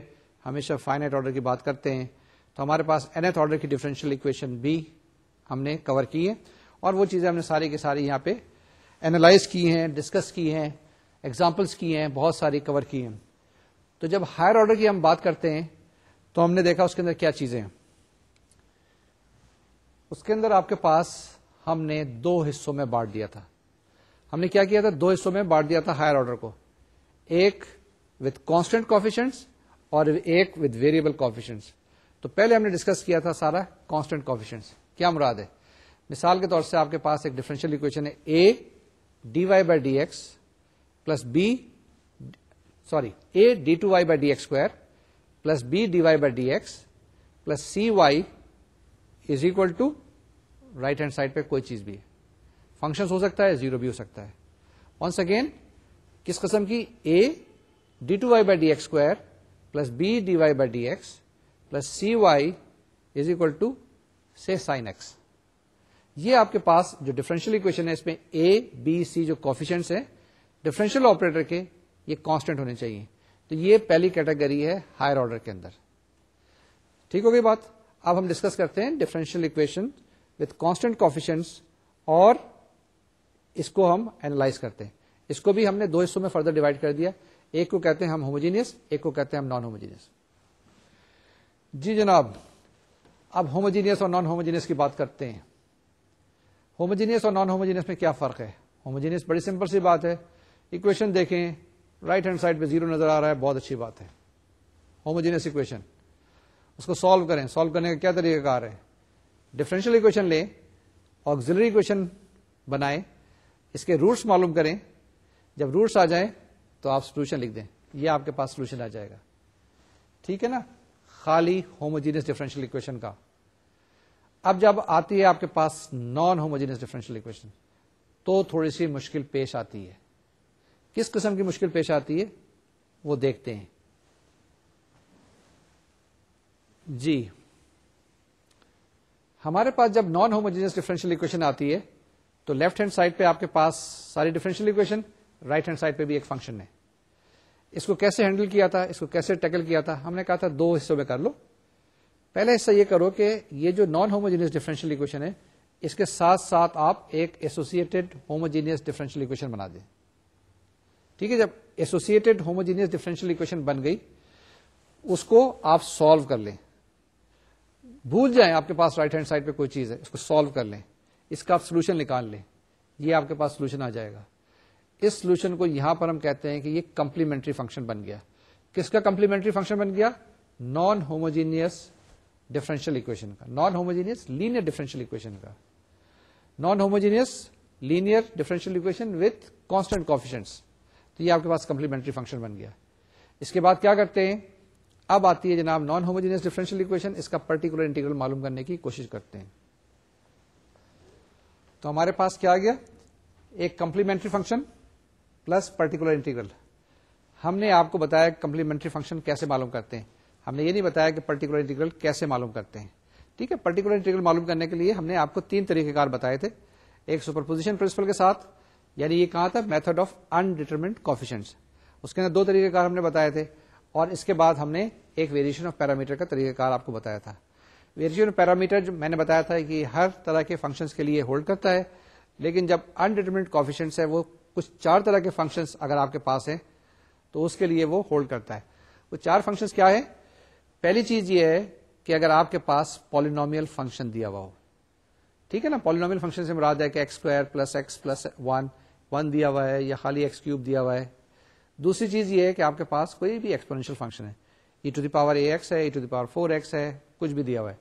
हमेशा फाइनाइट ऑर्डर की बात करते हैं तो हमारे पास एनथ ऑर्डर की डिफरेंशियल इक्वेशन बी हमने कवर की है और वो चीजें हमने सारी की सारी यहाँ पे एनालाइज की हैं डिस्कस की हैं एग्जाम्पल्स की हैं बहुत सारी कवर की हैं तो जब हायर ऑर्डर की हम बात करते हैं तो हमने देखा उसके अंदर क्या चीजें हैं उसके अंदर आपके पास हमने दो हिस्सों में बांट दिया था हमने क्या किया था दो हिस्सों में बांट दिया था हायर ऑर्डर को एक विथ कांस्टेंट कॉफिशेंट्स और एक विद वेरिएबल कॉफिशंट्स तो पहले हमने डिस्कस किया था सारा कांस्टेंट कॉफिशंट्स क्या मुराद है मिसाल के तौर से आपके पास एक डिफरेंशियल इक्वेशन है a d Y by D x plus b sorry a d two Y by D x square plus b d Y by D x plus c y is equal to right hand side पे कोई चीज भी है फंक्शन हो सकता है जीरो भी हो सकता है वंस अगेन किस कस्म की a d two Y by D x square plus b dy by dx plus c y is equal to से साइन एक्स ये आपके पास जो डिफरेंशियल इक्वेशन है इसमें ए बी सी जो कॉफिशेंट्स हैं डिफरेंशियल ऑपरेटर के ये कांस्टेंट होने चाहिए तो ये पहली कैटेगरी है हायर ऑर्डर के अंदर ठीक हो गई बात अब हम डिस्कस करते हैं differential equation with constant coefficients और इसको हम एनालाइज करते हैं इसको भी हमने दो हिस्सों में फर्दर डिवाइड कर दिया एक को कहते हैं हम होमोजीनियस एक को कहते हैं हम नॉन होमोजीनियस जी जनाब अब होमोजीनियस और नॉन होमोजीनियस की बात करते हैं होमोजीनियस और नॉन होमोजीनियस में क्या फर्क है होमोजीनियस बड़ी सिंपल सी बात है इक्वेशन देखें राइट हैंड साइड पे जीरो नजर आ रहा है बहुत अच्छी बात है होमोजीनियस इक्वेशन उसको सॉल्व करें सॉल्व करने का क्या तरीकाकार है डिफरेंशियल इक्वेशन लें ऑक्सिलरी इक्वेशन बनाएं इसके रूट्स मालूम करें जब रूट्स आ जाएं तो आप सोल्यूशन लिख दें ये आपके पास सोल्यूशन आ जाएगा ठीक है ना खाली होमोजीनियस डिफरेंशियल इक्वेशन का अब जब आती है आपके पास नॉन होमोजीनियस डिफरेंशियल इक्वेशन तो थोड़ी सी मुश्किल पेश आती है किस किस्म की मुश्किल पेश आती है वो देखते हैं जी हमारे पास जब नॉन होमोजेनियस डिफरेंशियल इक्वेशन आती है तो लेफ्ट हैंड साइड पे आपके पास सारी differential equation right hand side पे भी एक फंक्शन है इसको कैसे हैंडल किया था इसको कैसे टैकल किया था हमने कहा था दो हिस्सों में कर लो पहले हिस्सा ये करो कि ये जो नॉन होमोजीनियस डिफरेंशियल इक्वेशन है इसके साथ साथ आप एक एसोसिएटेड होमोजीनियस डिफरेंशियल इक्वेशन बना दें ठीक है जब एसोसिएटेड होमोजीनियस डिफरेंशियल इक्वेशन बन गई उसको आप सॉल्व कर लें भूल जाए आपके पास राइट हैंड साइड पर कोई चीज है उसको सोल्व कर लें इसका आप सोल्यूशन निकाल लें ये आपके पास सोल्यूशन आ जाएगा इस सोल्यूशन को यहां पर हम कहते हैं कि ये कंप्लीमेंट्री फंक्शन बन गया किसका कंप्लीमेंट्री फंक्शन बन गया नॉन होमोजीनियस डिफरेंशियल इक्वेशन का non homogeneous linear differential equation का non homogeneous linear differential equation with constant coefficients तो ये आपके पास कंप्लीमेंट्री फंक्शन बन गया इसके बाद क्या करते हैं अब आती है जनाब नॉन होमोजीनियस डिफरेंशियल इक्वेशन इसका पर्टिकुलर इंटीग्रल मालूम करने की कोशिश करते हैं तो हमारे पास क्या आ गया एक complementary function plus particular integral हमने आपको बताया कंप्लीमेंट्री फंक्शन कैसे मालूम करते हैं हमने ये नहीं बताया कि पर्टिकुलर इंटीग्रल कैसे मालूम करते हैं ठीक है पर्टिकुलर इंटीग्रल मालूम करने के लिए हमने आपको तीन तरीकेकार बताए थे एक सुपरपोजिशन प्रिंसिपल के साथ यानी ये कहा था मेथड ऑफ अनडिटर्मिंड कॉफिशंट उसके अंदर दो तरीकेकार हमने बताए थे और इसके बाद हमने एक वेरिएशन ऑफ पैरामीटर का तरीकेकार आपको बताया था वेरिएशन ऑफ पैरामीटर जो मैंने बताया था कि हर तरह के फंक्शंस के लिए होल्ड करता है लेकिन जब अनडिटर्मिंड कॉफिशंट है वो कुछ चार तरह के फंक्शंस अगर आपके पास हैं तो उसके लिए वो होल्ड करता है वो चार फंक्शंस क्या है पहली चीज ये है कि अगर आपके पास पॉलिनोमियल फंक्शन दिया हुआ हो ठीक है ना पॉलिनोमियल फंक्शन से मुराद है कि x square plus x plus one one दिया हुआ है या खाली एक्स क्यूब दिया हुआ है दूसरी चीज ये है कि आपके पास कोई भी एक्सपोनेंशियल फंक्शन है e to the power a x है e to the power four x है कुछ भी दिया हुआ है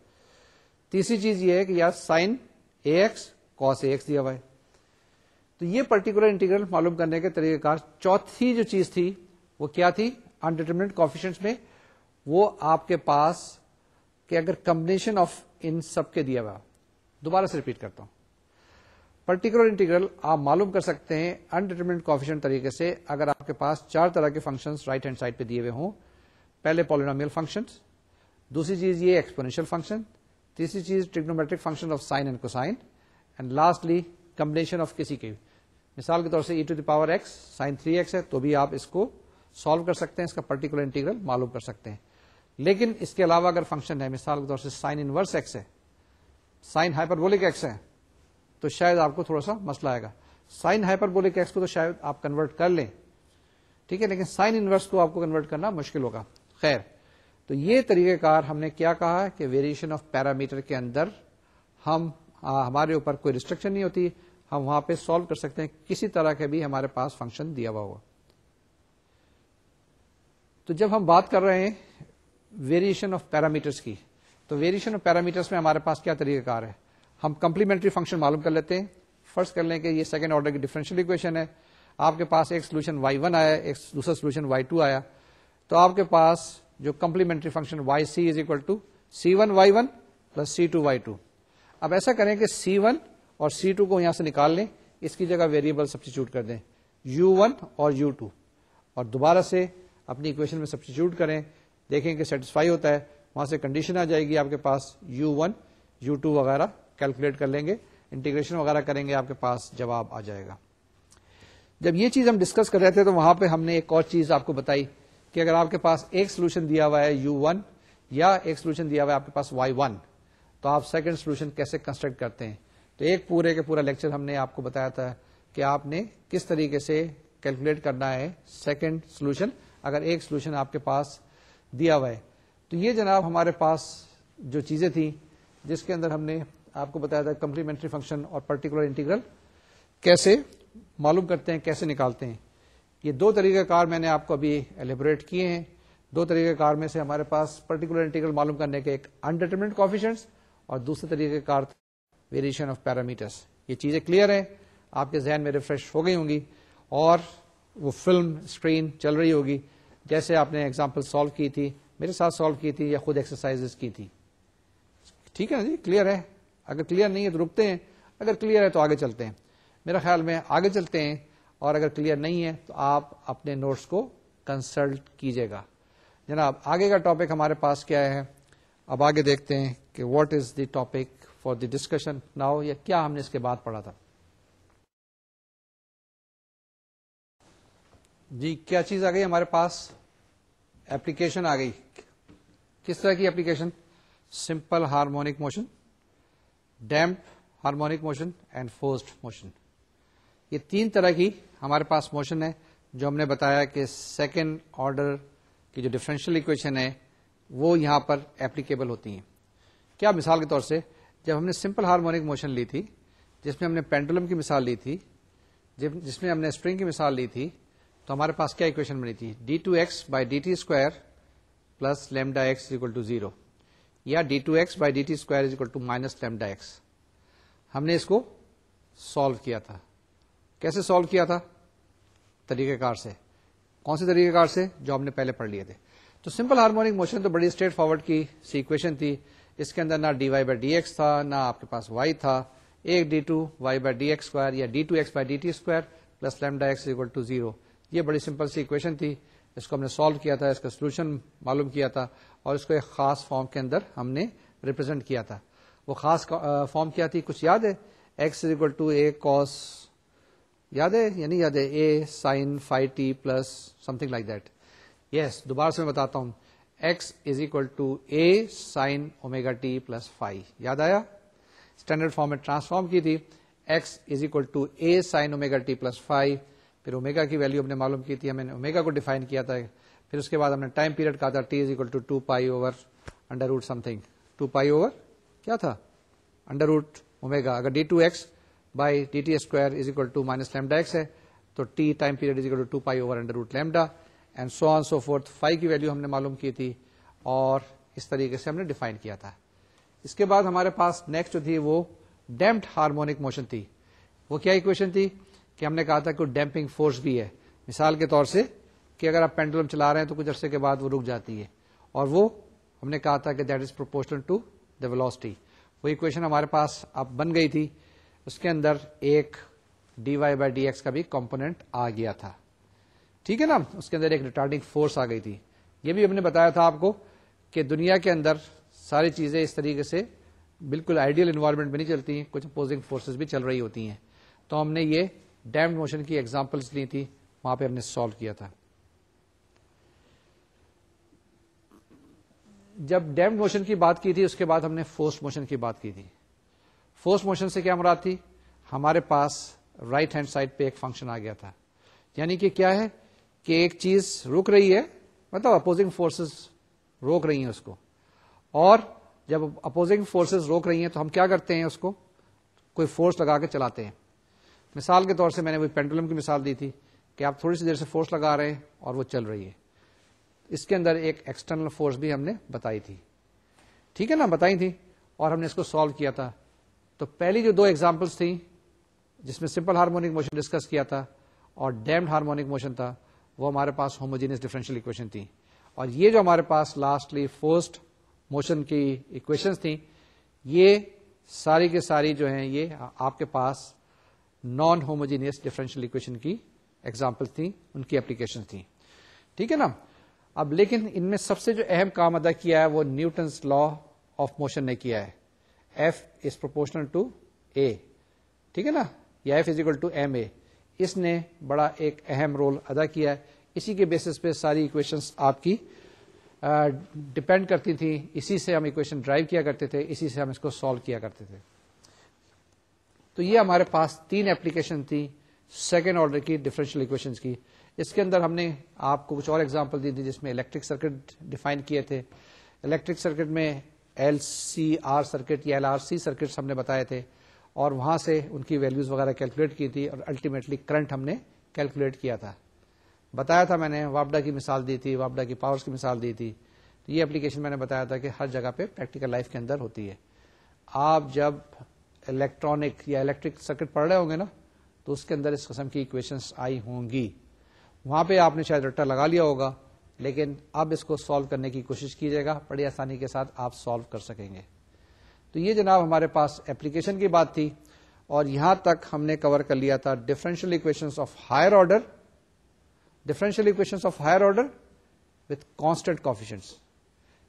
तीसरी चीज ये है कि या sine a x cos a x दिया हुआ है तो ये पर्टिकुलर इंटीग्रल मालूम करने के तरीकेकार चौथी जो चीज थी वो क्या थी अनडिटर्मिनेंट कॉफिशेंट में वो आपके पास कि अगर कम्बिनेशन ऑफ इन सब के दिया हुआ दोबारा से रिपीट करता हूं पर्टिकुलर इंटीग्रल आप मालूम कर सकते हैं अनडिटर्मिनेंट कॉफिशेंट तरीके से अगर आपके पास चार तरह के फंक्शंस राइट हैंड साइड पे दिए हुए हों पहले पॉलिनोमियल फंक्शंस दूसरी चीज ये एक्सपोनेंशियल फंक्शन तीसरी चीज trigonometric function of sine and cosine and lastly combination of किसी के मिसाल के तौर से e to the power x sine three x है तो भी आप इसको सॉल्व कर सकते हैं इसका पर्टिकुलर इंटीग्रल मालूम कर सकते हैं लेकिन इसके अलावा अगर फंक्शन है मिसाल के तौर से साइन इनवर्स एक्स है साइन हाइपरबोलिक एक्स है तो शायद आपको थोड़ा सा मसला आएगा साइन हाइपरबोलिक एक्स को तो शायद आप कन्वर्ट कर लें ठीक है लेकिन साइन इनवर्स को आपको कन्वर्ट करना मुश्किल होगा खैर तो ये तरीकेकार हमने क्या कहा कि वेरिएशन ऑफ पैरामीटर के अंदर हम आ, हमारे ऊपर कोई रिस्ट्रिक्शन नहीं होती हम वहां पे सॉल्व कर सकते हैं किसी तरह के भी हमारे पास फंक्शन दिया हुआ होगा तो जब हम बात कर रहे हैं वेरिएशन ऑफ पैरामीटर्स की तो वेरिएशन ऑफ पैरामीटर्स में हमारे पास क्या तरीकाकार है हम कंप्लीमेंट्री फंक्शन मालूम कर लेते हैं फर्स्ट कर लें कि ये सेकंड ऑर्डर की डिफरेंशियल इक्वेशन है आपके पास एक सोल्यूशन y1 आया एक दूसरा सोल्यूशन y2 आया तो आपके पास जो complementary function yc c is equal to c one y one plus c two y two अब ऐसा करें कि सी वन और सी टू को यहां से निकाल लें इसकी जगह वेरिएबल सब्सटीट्यूट कर दें यू वन और यू टू और दोबारा से अपनी इक्वेशन में सब्सटीट्यूट करें देखें कि सेटिस्फाई होता है वहां से कंडीशन आ जाएगी आपके पास यू वन यू टू वगैरह कैलकुलेट कर लेंगे इंटीग्रेशन वगैरह करेंगे आपके पास जवाब आ जाएगा जब ये चीज हम डिस्कस कर रहे थे तो वहां पे हमने एक और चीज आपको बताई कि अगर आपके पास एक सोल्यूशन दिया हुआ है यू वन या एक सोल्यूशन दिया हुआ है आपके पास वाई वन तो आप सेकेंड सोल्यूशन कैसे कंस्ट्रक्ट करते हैं तो एक पूरे के पूरा लेक्चर हमने आपको बताया था कि आपने किस तरीके से कैलकुलेट करना है सेकंड सॉल्यूशन अगर एक सॉल्यूशन आपके पास दिया हुआ है तो ये जनाब हमारे पास जो चीज़ें थी जिसके अंदर हमने आपको बताया था कम्प्लीमेंट्री फंक्शन और पर्टिकुलर इंटीग्रल कैसे मालूम करते हैं कैसे निकालते हैं ये दो तरीक़ाकार मैंने आपको अभी एलेबोरेट किए हैं दो तरीक़ाकार में से हमारे पास पर्टिकुलर इंटीग्रल मालूम करने के एक अनडिटर्मिनेंट कॉफिशेंट्स और दूसरे तरीक़ाकार वेरिएशन ऑफ पैरामीटर्स ये चीजें क्लियर है आपके जहन में रिफ्रेश हो गई होंगी और वो फिल्म स्क्रीन चल रही होगी जैसे आपने एग्जाम्पल सॉल्व की थी मेरे साथ सॉल्व की थी या खुद एक्सरसाइजेस की थी ठीक है ना जी क्लियर है अगर क्लियर नहीं है तो रुकते हैं अगर क्लियर है तो आगे चलते हैं मेरा ख्याल में आगे चलते हैं और अगर क्लियर नहीं है तो आप अपने नोट्स को कंसल्ट कीजिएगा जनाब आगे का टॉपिक हमारे पास क्या है अब आगे देखते हैं कि what is the topic for the discussion now या क्या हमने इसके बाद पढ़ा था जी क्या चीज आ गई हमारे पास एप्लीकेशन आ गई किस तरह की application simple harmonic motion damp harmonic motion and forced motion ये तीन तरह की हमारे पास मोशन है जो हमने बताया कि सेकेंड ऑर्डर की जो डिफरेंशियल इक्वेशन है वो यहां पर एप्लीकेबल होती हैं क्या मिसाल के तौर से जब हमने सिंपल हार्मोनिक मोशन ली थी जिसमें हमने पेंडुलम की मिसाल ली थी जिसमें हमने स्ट्रिंग की मिसाल ली थी तो हमारे पास क्या इक्वेशन बनी थी d two x by d t square plus lambda x equal to zero या d two x by d t square is equal to minus lambda x हमने इसको सॉल्व किया था कैसे सॉल्व किया था तरीकेकार से कौन से तरीकेकार से जो हमने पहले पढ़ लिए थे तो सिंपल हार्मोनिक मोशन तो बड़ी स्ट्रेट फॉरवर्ड की सीक्वेशन थी इसके अंदर ना d Y by D x था ना आपके पास वाई था एक d two Y by D x square या d two x by d t square plus lambda x equal to zero ये बड़ी सिंपल सी इक्वेशन थी इसको हमने सॉल्व किया था इसका सोल्यूशन मालूम किया था और इसको एक खास फॉर्म के अंदर हमने रिप्रेजेंट किया था वो खास फॉर्म क्या थी कुछ याद है x is equal to a cos याद है या नहीं याद है a sine five t plus something like that yes दोबारा से मैं बताता हूं x is equal to a sine omega t plus five याद आया स्टैंडर्ड फॉर्म में ट्रांसफॉर्म की थी x is equal to a sine omega t plus five फिर ओमेगा की वैल्यू हमने मालूम की थी हमने ओमेगा को डिफाइन किया था फिर उसके बाद हमने टाइम पीरियड कहा था t is equal to two pi over under root something two pi over क्या था अंडर रूट ओमेगा अगर d two x by d t square is equal to minus lambda x है तो t time period is equal to two pi over under root lambda and so on so forth five की वैल्यू हमने मालूम की थी और इस तरीके से हमने डिफाइन किया था इसके बाद हमारे पास नेक्स्ट जो थी वो डैम्प्ड हार्मोनिक मोशन थी वो क्या इक्वेशन थी कि हमने कहा था कि डैम्पिंग फोर्स भी है मिसाल के तौर से कि अगर आप पेंडुलम चला रहे हैं तो कुछ अरसे के बाद वो रुक जाती है और वो हमने कहा था कि that is proportional to the velocity वो इक्वेशन हमारे पास अब बन गई थी उसके अंदर एक d Y by D x का भी कंपोनेंट आ गया था ठीक है ना उसके अंदर एक रिटार्डिंग फोर्स आ गई थी ये भी हमने बताया था आपको कि दुनिया के अंदर सारी चीजें इस तरीके से बिल्कुल आइडियल इन्वायरमेंट में नहीं चलती हैं कुछ अपोजिंग फोर्सेस भी चल रही होती हैं तो हमने ये डैम मोशन की एग्जाम्पल्स ली थी वहां पे हमने सॉल्व किया था जब डैम मोशन की बात की थी उसके बाद हमने फोर्स मोशन की बात की थी फोर्स मोशन से क्या मुराद थी हमारे पास राइट हैंड साइड पे एक फंक्शन आ गया था यानी कि क्या है कि एक चीज रुक रही है मतलब अपोजिंग फोर्सेस रोक रही हैं उसको और जब अपोजिंग फोर्सेस रोक रही हैं तो हम क्या करते हैं उसको कोई फोर्स लगा के चलाते हैं मिसाल के तौर से मैंने वही पेंडुलम की मिसाल दी थी कि आप थोड़ी सी देर से फोर्स लगा रहे हैं और वो चल रही है इसके अंदर एक एक्सटर्नल फोर्स भी हमने बताई थी ठीक है ना बताई थी और हमने इसको सॉल्व किया था तो पहली जो दो एग्जाम्पल्स थी जिसमें सिंपल हार्मोनिक मोशन डिस्कस किया था और डैम्ड हार्मोनिक मोशन था वो हमारे पास होमोजीनियस डिफरेंशियल इक्वेशन थी और ये जो हमारे पास लास्टली फोर्स्ड मोशन की इक्वेशन थी ये सारी की सारी जो हैं ये आपके पास नॉन होमोजीनियस डिफरेंशियल इक्वेशन की एग्जाम्पल थी उनकी एप्लीकेशन थी ठीक है ना अब लेकिन इनमें सबसे जो अहम काम अदा किया है वो न्यूटन लॉ ऑफ मोशन ने किया है F is proportional to a ठीक है ना या F is equal to m a इसने बड़ा एक अहम रोल अदा किया है इसी के बेसिस पे सारी इक्वेशंस आपकी डिपेंड uh, करती थी इसी से हम इक्वेशन ड्राइव किया करते थे इसी से हम इसको सॉल्व किया करते थे तो ये हमारे पास तीन एप्लीकेशन थी सेकेंड ऑर्डर की डिफरेंशियल इक्वेशन की इसके अंदर हमने आपको कुछ और एग्जाम्पल दी थी जिसमें इलेक्ट्रिक सर्किट डिफाइन किए थे इलेक्ट्रिक सर्किट में एल सी आर सर्किट या एल आर सी सर्किट हमने बताए थे और वहां से उनकी वैल्यूज वगैरह कैलकुलेट की थी और अल्टीमेटली करंट हमने कैलकुलेट किया था बताया था मैंने वापडा की मिसाल दी थी वापडा की पावर्स की मिसाल दी थी तो ये एप्लीकेशन मैंने बताया था कि हर जगह पे प्रैक्टिकल लाइफ के अंदर होती है आप जब इलेक्ट्रॉनिक या इलेक्ट्रिक सर्किट पढ़ रहे होंगे ना तो उसके अंदर इस किस्म की इक्वेशंस आई होंगी वहां पे आपने शायद रट्टा लगा लिया होगा लेकिन अब इसको सॉल्व करने की कोशिश कीजिएगा बड़ी आसानी के साथ आप सॉल्व कर सकेंगे तो ये जनाब हमारे पास एप्लीकेशन की बात थी और यहां तक हमने कवर कर लिया था differential equations of higher order differential equations of higher order with constant coefficients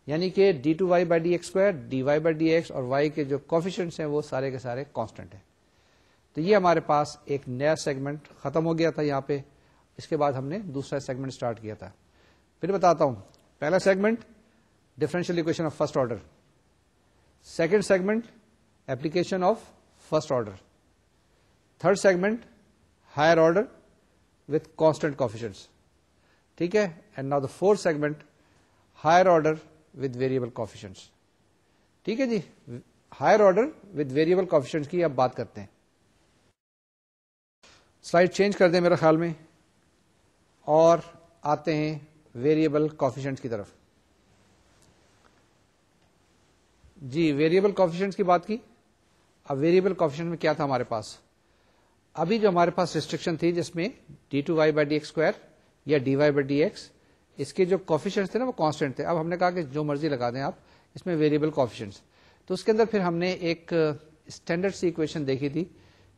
यानी कि d two Y by D x square d Y by D x और वाई के जो कॉफिशेंट्स हैं वो सारे के सारे कांस्टेंट हैं तो ये हमारे पास एक नया सेगमेंट खत्म हो गया था यहाँ पे इसके बाद हमने दूसरा सेगमेंट स्टार्ट किया था फिर बताता हूं पहला segment differential equation of first order second segment application of first order third segment higher order with constant coefficients ठीक है and now the fourth segment higher order with variable coefficients ठीक है जी higher order with variable coefficients की अब बात करते हैं स्लाइड चेंज कर दें मेरे ख्याल में और आते हैं वेरिएबल कॉफिशंट्स की तरफ जी वेरिएबल कॉफिशेंट्स की बात की अब वेरिएबल कॉफिशेंट में क्या था हमारे पास अभी जो हमारे पास रिस्ट्रिक्शन थी जिसमें d two Y by D x square या d Y by D x इसके जो कॉफिशेंट्स थे ना वो कांस्टेंट थे अब हमने कहा कि जो मर्जी लगा दें आप इसमें वेरिएबल कॉफिशेंट्स तो उसके अंदर फिर हमने एक स्टैंडर्ड uh, सी इक्वेशन देखी थी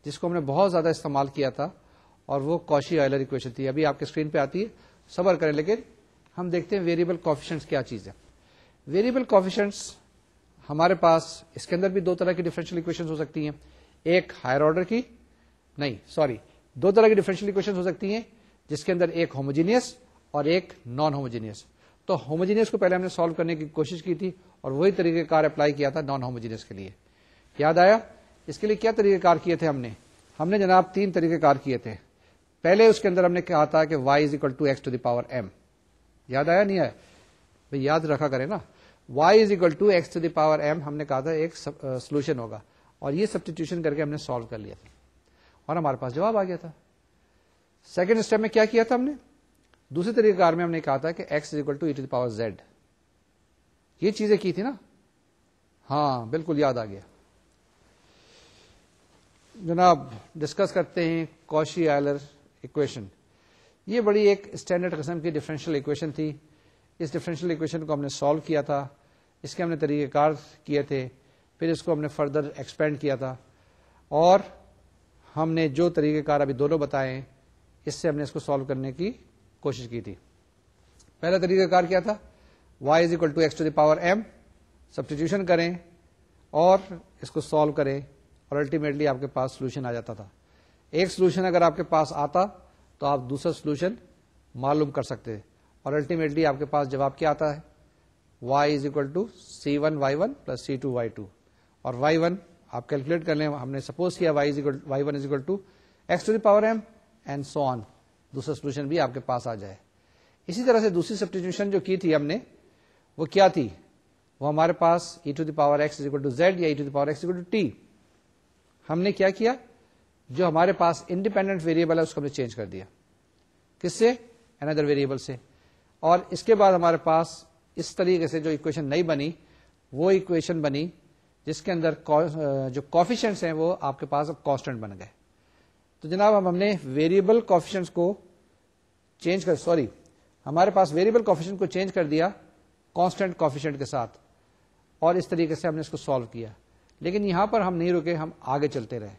जिसको हमने बहुत ज्यादा इस्तेमाल किया था और वो कौशी आयलर इक्वेशन थी अभी आपके स्क्रीन पे आती है सबर करें लेकिन हम देखते हैं वेरिएबल कॉफिशेंट्स क्या चीज है वेरिएबल कॉफिशेंट्स हमारे पास इसके अंदर भी दो तरह की डिफरेंशियल इक्वेशन हो सकती हैं एक हायर ऑर्डर की नहीं सॉरी दो तरह की डिफरेंशियल इक्वेशन हो सकती हैं जिसके अंदर एक होमोजीनियस और एक नॉन होमोजीनियस तो होमोजीनियस को पहले हमने सॉल्व करने की कोशिश की थी और वही तरीकेकार अप्लाई किया था नॉन होमोजीनियस के लिए याद आया इसके लिए क्या तरीकेकार किए थे हमने हमने जनाब तीन तरीकेकार किए थे पहले उसके अंदर हमने कहा था कि y is equal to x to the power m याद आया नहीं आया भाई याद रखा करें ना y is equal to x to the power m हमने कहा था एक सोल्यूशन होगा और ये सब्सटीट्यूशन करके हमने सॉल्व कर लिया था और हमारे पास जवाब आ गया था सेकेंड स्टेप में क्या किया था हमने दूसरे तरीकेकार में हमने कहा था कि x is equal to e to the power z ये चीजें की थी ना हाँ बिल्कुल याद आ गया जनाब डिस्कस करते हैं कौशी आयलर इक्वेशन ये बड़ी एक स्टैंडर्ड किस्म की डिफरेंशियल इक्वेशन थी इस डिफरेंशियल इक्वेशन को हमने सॉल्व किया था इसके हमने तरीक़ेकार किए थे फिर इसको हमने फर्दर एक्सपेंड किया था और हमने जो तरीक़ेकार अभी दोनों बताए इससे हमने इसको सॉल्व करने की कोशिश की थी पहला तरीक़ेकार क्या था y is equal to x to the power m substitution करें और इसको सॉल्व करें और अल्टीमेटली आपके पास सोल्यूशन आ जाता था एक सोल्यूशन अगर आपके पास आता तो आप दूसरा सोल्यूशन मालूम कर सकते और अल्टीमेटली आपके पास जवाब क्या आता है y is equal to c one y one plus c two y two और वाई वन आप कैलकुलेट कर लें हमने सपोज किया y equal y one is equal to x to the power m and so on दूसरा सोल्यूशन भी आपके पास आ जाए इसी तरह से दूसरी सब्सटीट्यूशन जो की थी हमने वो क्या थी वो हमारे पास e to the power x is equal to z या e to the power x equal to t हमने क्या किया जो हमारे पास इंडिपेंडेंट वेरिएबल है उसको हमने चेंज कर दिया किससे अनदर वेरिएबल से और इसके बाद हमारे पास इस तरीके से जो इक्वेशन नहीं बनी वो इक्वेशन बनी जिसके अंदर जो कॉफिशेंट्स हैं वो आपके पास अब कॉन्स्टेंट बन गए तो जनाब हम हमने वेरिएबल कॉफिशेंट्स को चेंज कर सॉरी हमारे पास वेरिएबल कॉफिशेंट को चेंज कर दिया कांस्टेंट कॉफिशेंट के साथ और इस तरीके से हमने इसको सॉल्व किया लेकिन यहां पर हम नहीं रुके हम आगे चलते रहे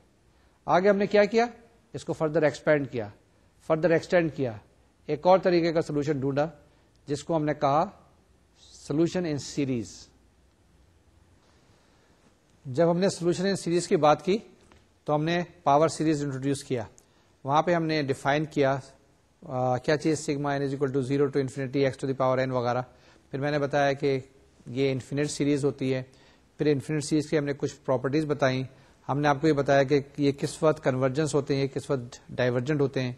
आगे हमने क्या किया इसको फर्दर एक्सपेंड किया फर्दर एक्सटेंड किया एक और तरीके का सोल्यूशन ढूंढा जिसको हमने कहा सोल्यूशन इन सीरीज जब हमने सोल्यूशन इन सीरीज की बात की तो हमने पावर सीरीज इंट्रोड्यूस किया वहां पे हमने डिफाइन किया आ, क्या चीज sigma n is equal to zero to infinity x to the power n वगैरह फिर मैंने बताया कि ये इन्फिनिट सीरीज होती है फिर इन्फिनिट सीरीज की हमने कुछ प्रॉपर्टीज बताई हमने आपको ये बताया कि ये किस वक्त कन्वर्जेंस होते हैं किस वक्त डाइवर्जेंट होते हैं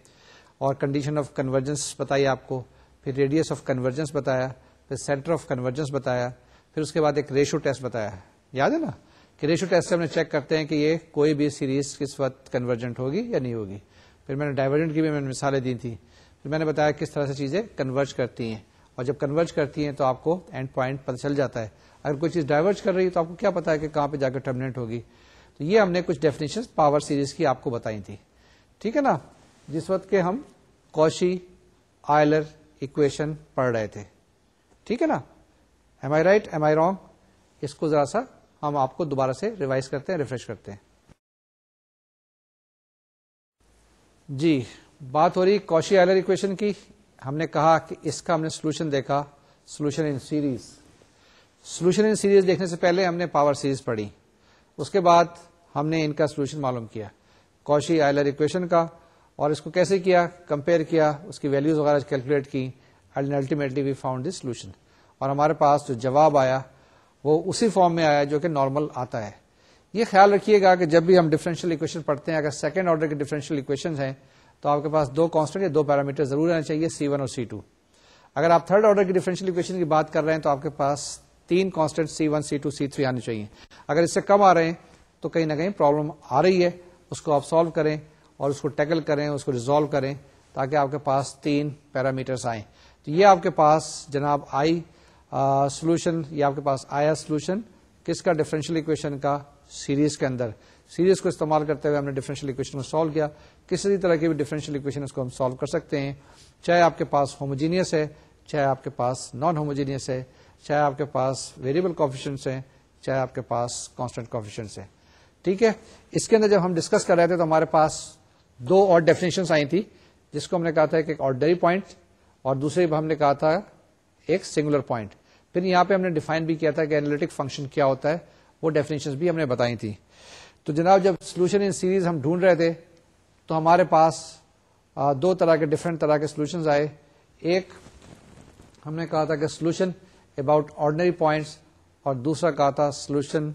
और कंडीशन ऑफ कन्वर्जेंस बताई आपको फिर रेडियस ऑफ कन्वर्जेंस बताया फिर सेंटर ऑफ कन्वर्जेंस बताया फिर उसके बाद एक रेशो टेस्ट बताया याद है ना कि रेशो टेस्ट से हमने चेक करते हैं कि ये कोई भी सीरीज किस वक्त कन्वर्जेंट होगी या नहीं होगी फिर मैंने डाइवर्जेंट की भी मैंने मिसालें दी थी फिर मैंने बताया किस तरह से चीज़ें कन्वर्ज करती हैं और जब कन्वर्ज करती हैं तो आपको एंड पॉइंट पता चल जाता है अगर कोई चीज़ डाइवर्ज कर रही है तो आपको क्या पता है कि कहाँ पर जाकर टर्मिनेट होगी तो ये हमने कुछ डेफिनेशन पावर सीरीज की आपको बताई थी ठीक है ना जिस वक्त के हम कौशी आयलर इक्वेशन पढ़ रहे थे ठीक है ना am I right am I wrong इसको जरा सा हम आपको दोबारा से रिवाइज करते हैं रिफ्रेश करते हैं जी बात हो रही कौशी आयलर इक्वेशन की हमने कहा कि इसका हमने सोल्यूशन देखा solution in series solution in series देखने से पहले हमने पावर सीरीज पढ़ी उसके बाद हमने इनका सोल्यूशन मालूम किया कौशी आयलर इक्वेशन का और इसको कैसे किया कंपेयर किया उसकी वैल्यूज वगैरह कैलकुलेट की and ultimately we found this solution और हमारे पास जो जवाब आया वो उसी फॉर्म में आया जो कि नॉर्मल आता है ये ख्याल रखिएगा कि जब भी हम डिफरेंशियल इक्वेशन पढ़ते हैं अगर सेकेंड ऑर्डर के डिफरेंशियल इक्वेशन हैं तो आपके पास दो कांस्टेंट या दो पैरामीटर जरूर आने चाहिए सी वन और सी टू अगर आप थर्ड ऑर्डर की डिफरेंशियल इक्वेशन की बात कर रहे हैं तो आपके पास तीन constant c one c two c three आने चाहिए अगर इससे कम आ रहे हैं तो कहीं ना कहीं प्रॉब्लम आ रही है उसको आप सॉल्व करें और उसको टैकल करें उसको रिजॉल्व करें ताकि आपके पास तीन पैरामीटर्स आए तो ये आपके पास जनाब आई सोल्यूशन uh, ये आपके पास आया सोल्यूशन किसका डिफरेंशियल इक्वेशन का सीरीज के अंदर सीरीज को इस्तेमाल करते हुए हमने डिफरेंशियल इक्वेशन को सॉल्व किया किसी तरह की भी डिफरेंशियल इक्वेशन इसको हम सॉल्व कर सकते हैं चाहे आपके पास होमोजीनियस है चाहे आपके पास नॉन होमोजीनियस है चाहे आपके पास वेरिएबल कॉफिशंस हैं चाहे आपके पास कांस्टेंट कॉफिशंस हैं ठीक है इसके अंदर जब हम डिस्कस कर रहे थे तो हमारे पास दो और डेफिनेशंस आई थी जिसको हमने कहा था कि ऑर्डरी पॉइंट और दूसरे हमने कहा था एक सिंगुलर पॉइंट फिर यहां पे हमने डिफाइन भी किया था कि एनालिटिक फंक्शन क्या होता है वो डेफिनेशन भी हमने बताई थी तो जनाब जब सोल्यूशन इन सीरीज हम ढूंढ रहे थे तो हमारे पास दो तरह के डिफरेंट तरह के सोल्यूशन आए एक हमने कहा था कि सोल्यूशन अबाउट ऑर्डनरी पॉइंट्स और दूसरा कहा था सोल्यूशन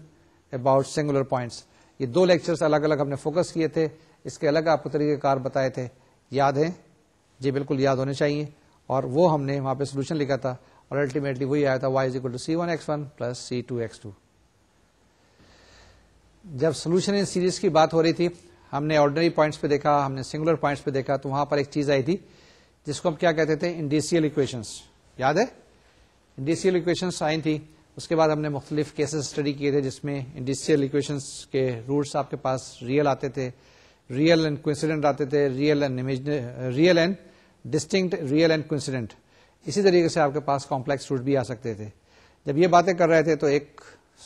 अबाउट सिंगुलर पॉइंट्स ये दो लेक्चर्स अलग अलग हमने फोकस किए थे इसके अलग आपको तरीकेकार बताए थे याद हैं जी बिल्कुल याद होने चाहिए और वो हमने वहाँ पे सोल्यूशन लिखा था और अल्टीमेटली वही आया था y is equal to c one x one plus c two x two जब सोल्यूशन इन सीरीज की बात हो रही थी हमने ऑर्डनरी पॉइंट्स पे देखा हमने सिंगुलर पॉइंट्स पे देखा तो वहां पर एक चीज आई थी जिसको हम क्या कहते थे इंडीसीएल इक्वेशंस याद है इंडीसीएल इक्वेशंस आई थी उसके बाद हमने मुख्तलिफ केसेस स्टडी किए थे जिसमें इंडस्ट्रियल इक्वेशंस के रूट्स आपके पास रियल आते थे रियल एंड क्विंसिडेंट आते थे real and real and distinct real and coincident इसी तरीके से आपके पास कॉम्प्लेक्स रूट भी आ सकते थे जब ये बातें कर रहे थे तो एक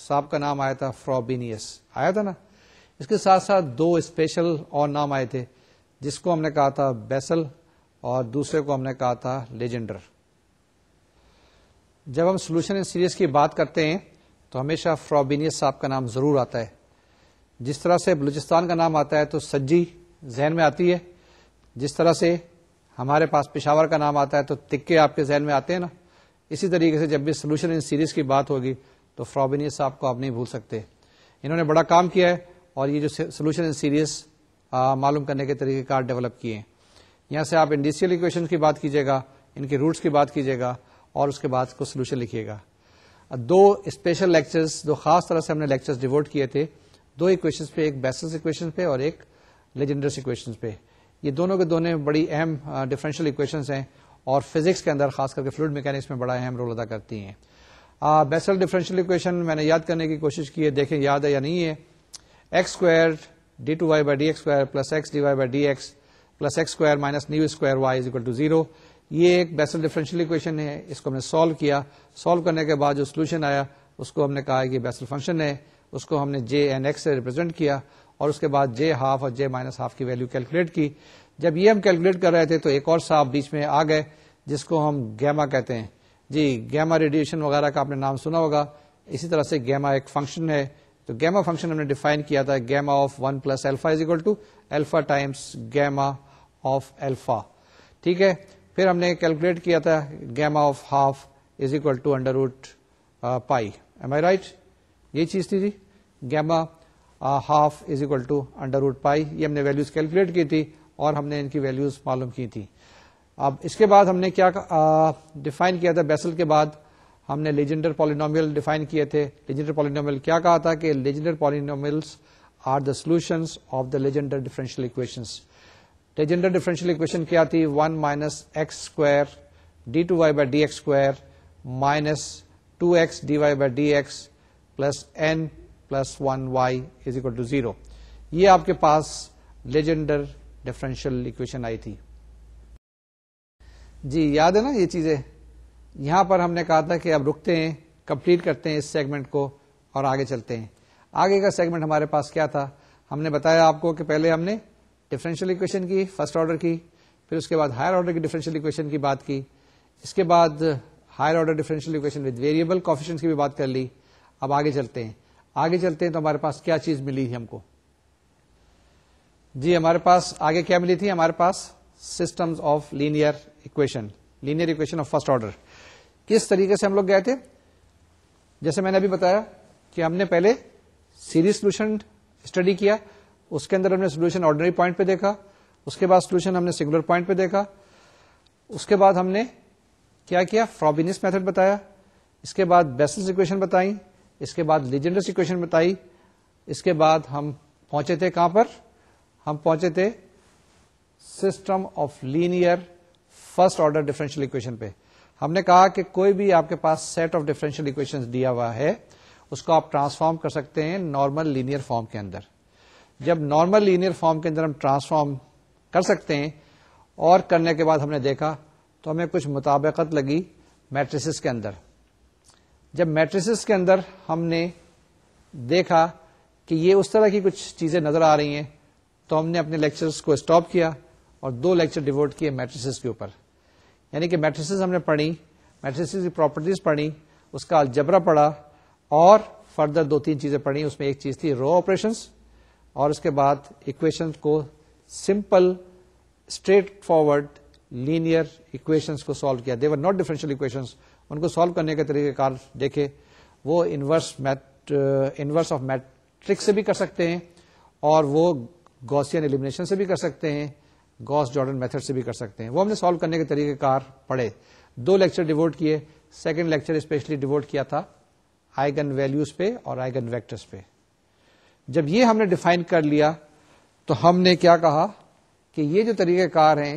साहब का नाम आया था फ्रॉबिनियस आया था ना इसके साथ साथ दो स्पेशल और नाम आए थे जिसको हमने कहा था बेसल और दूसरे को हमने कहा था लेजेंडर जब हम सोल्यूशन इन सीरीज की बात करते हैं तो हमेशा फ्रॉबिनियस साहब का नाम जरूर आता है जिस तरह से बलूचिस्तान का नाम आता है तो सज्जी जहन में आती है जिस तरह से हमारे पास पिशावर का नाम आता है तो तिक्के आपके जहन में आते हैं ना इसी तरीके से जब भी सोल्यूशन इन सीरीज की बात होगी तो फ्रॉबिनियस साहब को आप नहीं भूल सकते इन्होंने बड़ा काम किया है और ये जो सोल्यूशन इन सीरीज मालूम करने के तरीक़ेकार डेवलप किए हैं यहाँ से आप इंडिशियल इक्वेशन की बात कीजिएगा इनके रूट्स की बात कीजिएगा और उसके बाद उसको सोल्यूशन लिखिएगा दो स्पेशल लेक्चर्स दो खास तरह से हमने लेक्चर्स डिवोट किए थे दो इक्वेशंस पे एक बेसिस इक्वेशन पे और एक लेजेंडर्स इक्वेशंस पे ये दोनों के दोनों बड़ी अहम डिफरेंशियल इक्वेशंस हैं और फिजिक्स के अंदर खास करके फ्लूड मैकेनिक्स में बड़ा अहम रोल अदा करती हैं बेसल डिफरेंशियल इक्वेशन मैंने याद करने की कोशिश की है देखें याद है या नहीं है x square d two Y by D x square plus x d Y by D x plus x square minus nu square y is equal to zero ये एक बेसल डिफरेंशियल इक्वेशन है इसको हमने सॉल्व किया सॉल्व करने के बाद जो सोल्यूशन आया उसको हमने कहा कि बेसल फंक्शन है उसको हमने जे एन एक्स से रिप्रेजेंट किया और उसके बाद जे हाफ और जे माइनस हाफ की वैल्यू कैलकुलेट की जब ये हम कैलकुलेट कर रहे थे तो एक और साहब बीच में आ गए जिसको हम गैमा कहते हैं जी गैमा रेडिएशन वगैरह का आपने नाम सुना होगा इसी तरह से गैमा एक फंक्शन है तो गैमा फंक्शन हमने डिफाइन किया था gamma of one plus alpha is equal to alpha times gamma of alpha ठीक है फिर हमने कैलकुलेट किया था gamma of half is equal to under root pi am I right ये चीज थी जी gamma half is equal to under root pi ये हमने वैल्यूज कैलकुलेट की थी और हमने इनकी वैल्यूज मालूम की थी अब इसके बाद हमने क्या डिफाइन किया था बेसल के बाद हमने लेजेंडर पॉलिनोमियल डिफाइन किए थे लेजेंडर पॉलिनोमियल क्या कहा था कि Legendre polynomials are the solutions of the Legendre differential equations Legendre differential equation क्या थी one minus x square d two Y by D x square minus two x d Y by D x plus n plus one y is equal to zero ये आपके पास लेजेंडर डिफरेंशियल इक्वेशन आई थी जी याद है ना ये चीजें यहां पर हमने कहा था कि अब रुकते हैं कंप्लीट करते हैं इस सेगमेंट को और आगे चलते हैं आगे का सेगमेंट हमारे पास क्या था हमने बताया आपको कि पहले हमने डिफरेंशियल इक्वेशन की फर्स्ट ऑर्डर की फिर उसके बाद हायर ऑर्डर की डिफरेंशियल इक्वेशन की बात की इसके बाद higher order differential equation with variable coefficients की भी बात कर ली अब आगे चलते हैं आगे चलते हैं तो हमारे पास क्या चीज मिली थी हमको जी हमारे पास आगे क्या मिली थी हमारे पास systems of linear equation linear equation of first order किस तरीके से हम लोग गए थे जैसे मैंने अभी बताया कि हमने पहले सीरीज सोल्यूशन स्टडी किया उसके अंदर हमने सोल्यूशन ऑर्डिनरी पॉइंट पे देखा उसके बाद सोल्यूशन हमने सिंगुलर पॉइंट पे देखा उसके बाद हमने क्या किया फ्रॉबिनिस मेथड बताया इसके बाद बेसिस इक्वेशन बताई इसके बाद लीजेंडर्स इक्वेशन बताई इसके बाद हम पहुंचे थे कहां पर हम पहुंचे थे system of linear first order differential equation पे हमने कहा कि कोई भी आपके पास सेट ऑफ डिफरेंशियल इक्वेशन दिया हुआ है उसको आप ट्रांसफॉर्म कर सकते हैं नॉर्मल लीनियर फॉर्म के अंदर जब नॉर्मल लीनियर फॉर्म के अंदर हम ट्रांसफॉर्म कर सकते हैं और करने के बाद हमने देखा तो हमें कुछ मुताबकत लगी मैट्रिसेस के अंदर जब मैट्रिसेस के अंदर हमने देखा कि ये उस तरह की कुछ चीजें नजर आ रही हैं तो हमने अपने लेक्चर्स को स्टॉप किया और दो लेक्चर डिवोट किए मैट्रिसेस के ऊपर यानी कि मैट्रिसेस हमने पढ़ी मैट्रिसेस की प्रॉपर्टीज पढ़ी उसका अलजबरा पढ़ा और फर्दर दो तीन चीजें पढ़ी उसमें एक चीज थी रो ऑपरेशंस और उसके बाद इक्वेशन को simple straight forward linear equations को सॉल्व किया देवर नॉट डिफरेंशियल इक्वेशंस उनको सॉल्व करने के तरीक़ार देखे वो inverse mat inverse of matrix से भी कर सकते हैं और वो गॉसियन एलिमिनेशन से भी कर सकते हैं गॉस जॉर्डन मेथड से भी कर सकते हैं वो हमने सॉल्व करने के तरीक़ेकार पढ़े दो लेक्चर डिवोट किए सेकेंड लेक्चर स्पेशली डिवोट किया था आइगन वैल्यूज पे और आइगन वेक्टर्स पे जब ये हमने डिफाइन कर लिया तो हमने क्या कहा कि ये जो तरीक़ेकार हैं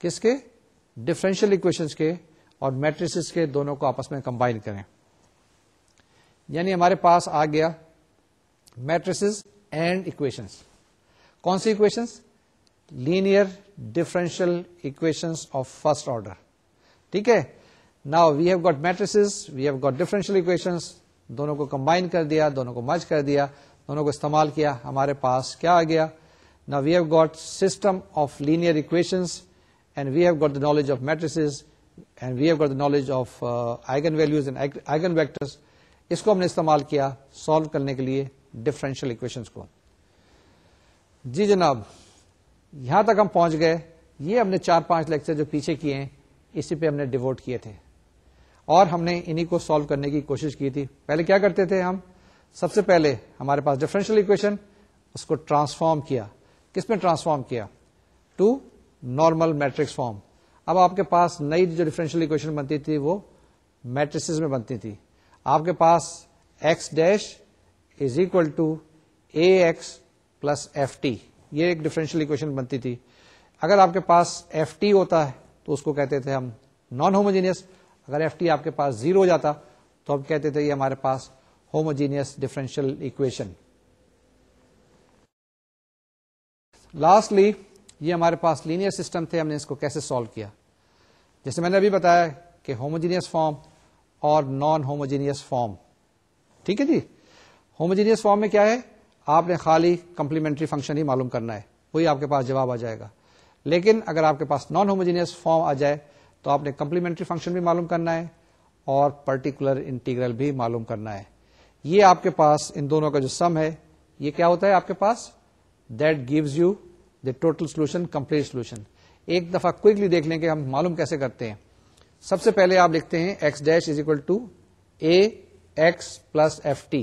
किसके डिफरेंशियल इक्वेशंस के और मैट्रिसेस के दोनों को आपस में कंबाइन करें यानी हमारे पास आ गया मैट्रिसेस एंड इक्वेशंस कौन सी equations linear differential equations of first order ठीक है now we have got matrices we have got differential equations दोनों को कंबाइन कर दिया दोनों को मर्ज कर दिया दोनों को इस्तेमाल किया हमारे पास क्या आ गया now we have got system of linear equations and we have got the knowledge of matrices and we have got the knowledge of eigen values and eigen vectors इसको हमने इस्तेमाल किया सॉल्व करने के लिए डिफरेंशियल इक्वेशंस को जी जनाब यहां तक हम पहुंच गए ये हमने चार पांच लेक्चर जो पीछे किए हैं इसी पे हमने डिवोट किए थे और हमने इन्हीं को सॉल्व करने की कोशिश की थी पहले क्या करते थे हम सबसे पहले हमारे पास डिफरेंशियल इक्वेशन उसको ट्रांसफॉर्म किया किसमें ट्रांसफॉर्म किया टू नॉर्मल मैट्रिक्स फॉर्म अब आपके पास नई जो डिफरेंशियल इक्वेशन बनती थी वो मैट्रिसेस में बनती थी आपके पास x dash is equal to A x plus f t ये एक डिफरेंशियल इक्वेशन बनती थी अगर आपके पास एफ टी होता है तो उसको कहते थे हम नॉन होमोजीनियस अगर एफ टी आपके पास जीरो हो जाता तो हम कहते थे ये हमारे पास होमोजीनियस डिफरेंशियल इक्वेशन लास्टली ये हमारे पास लीनियर सिस्टम थे हमने इसको कैसे सॉल्व किया जैसे मैंने अभी बताया कि होमोजीनियस फॉर्म और नॉन होमोजीनियस फॉर्म ठीक है जी होमोजीनियस फॉर्म में क्या है आपने खाली कंप्लीमेंट्री फंक्शन ही मालूम करना है वही आपके पास जवाब आ जाएगा लेकिन अगर आपके पास नॉन होमोजीनियस फॉर्म आ जाए तो आपने कंप्लीमेंट्री फंक्शन भी मालूम करना है और पर्टिकुलर इंटीग्रल भी मालूम करना है ये आपके पास इन दोनों का जो सम है ये क्या होता है आपके पास that gives you the total solution complete solution एक दफा क्विकली देख लें कि हम मालूम कैसे करते हैं सबसे पहले आप लिखते हैं x dash is equal to A x plus f t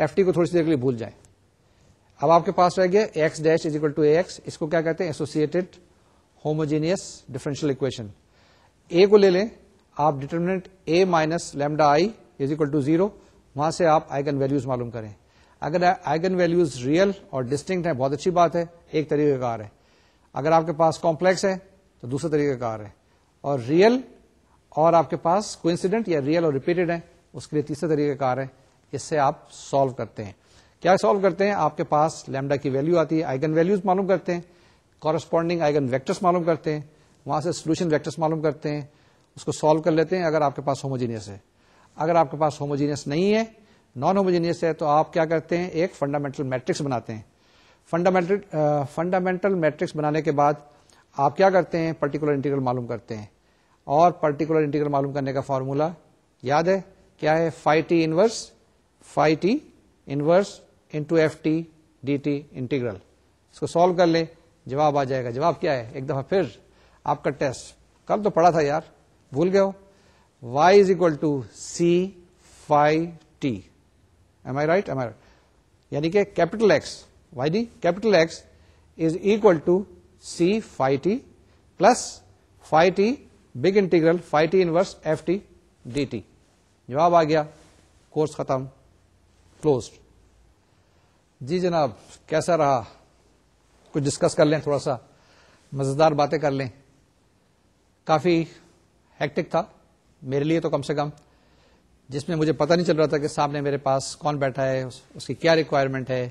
f t को थोड़ी सी देर के लिए भूल जाए अब आपके पास रह गया x dash is equal to A x इसको क्या कहते हैं associated homogeneous differential equation A को ले लें आप determinant A minus lambda I is equal to zero वहां से आप आइगन वैल्यूज मालूम करें अगर आइगन वैल्यूज रियल और डिस्टिंक्ट है बहुत अच्छी बात है एक तरीकेकार है अगर आपके पास कॉम्प्लेक्स है तो दूसरे तरीके का आर है और रियल और आपके पास कोइंसिडेंट या रियल और रिपीटेड है उसके लिए तीसरे तरीके का आर है इससे आप सॉल्व करते हैं क्या सॉल्व करते हैं आपके पास लेमडा की वैल्यू आती है आइगन वैल्यूज मालूम करते हैं कॉरस्पॉन्डिंग आइगन वेक्टर्स मालूम करते हैं वहां से सोल्यूशन वेक्टर्स मालूम करते हैं उसको सॉल्व कर लेते हैं अगर आपके पास होमोजीनियस है अगर आपके पास होमोजीनियस नहीं है नॉन होमोजीनियस है तो आप क्या करते हैं एक फंडामेंटल मैट्रिक्स बनाते हैं फंडामेंटल फंडामेंटल मैट्रिक्स बनाने के बाद आप क्या करते हैं पर्टिकुलर इंटीग्रल मालूम करते हैं और पर्टिकुलर इंटीग्रल मालूम करने का फॉर्मूला याद है क्या है phi t inverse phi t inverse into f t d t integral इसको सॉल्व कर लें जवाब आ जाएगा जवाब क्या है एक दफा फिर आपका टेस्ट कल तो पढ़ा था यार भूल गए हो y is equal to c phi t am I right am I right यानी कि capital x yd capital X is equal to c phi t plus phi t big integral phi t inverse f t dt जवाब आ गया कोर्स खत्म क्लोज जी जनाब कैसा रहा कुछ डिस्कस कर लें थोड़ा सा मज़ेदार बातें कर लें काफ़ी हेक्टिक था मेरे लिए तो कम से कम जिसमें मुझे पता नहीं चल रहा था कि सामने मेरे पास कौन बैठा है उसकी क्या रिक्वायरमेंट है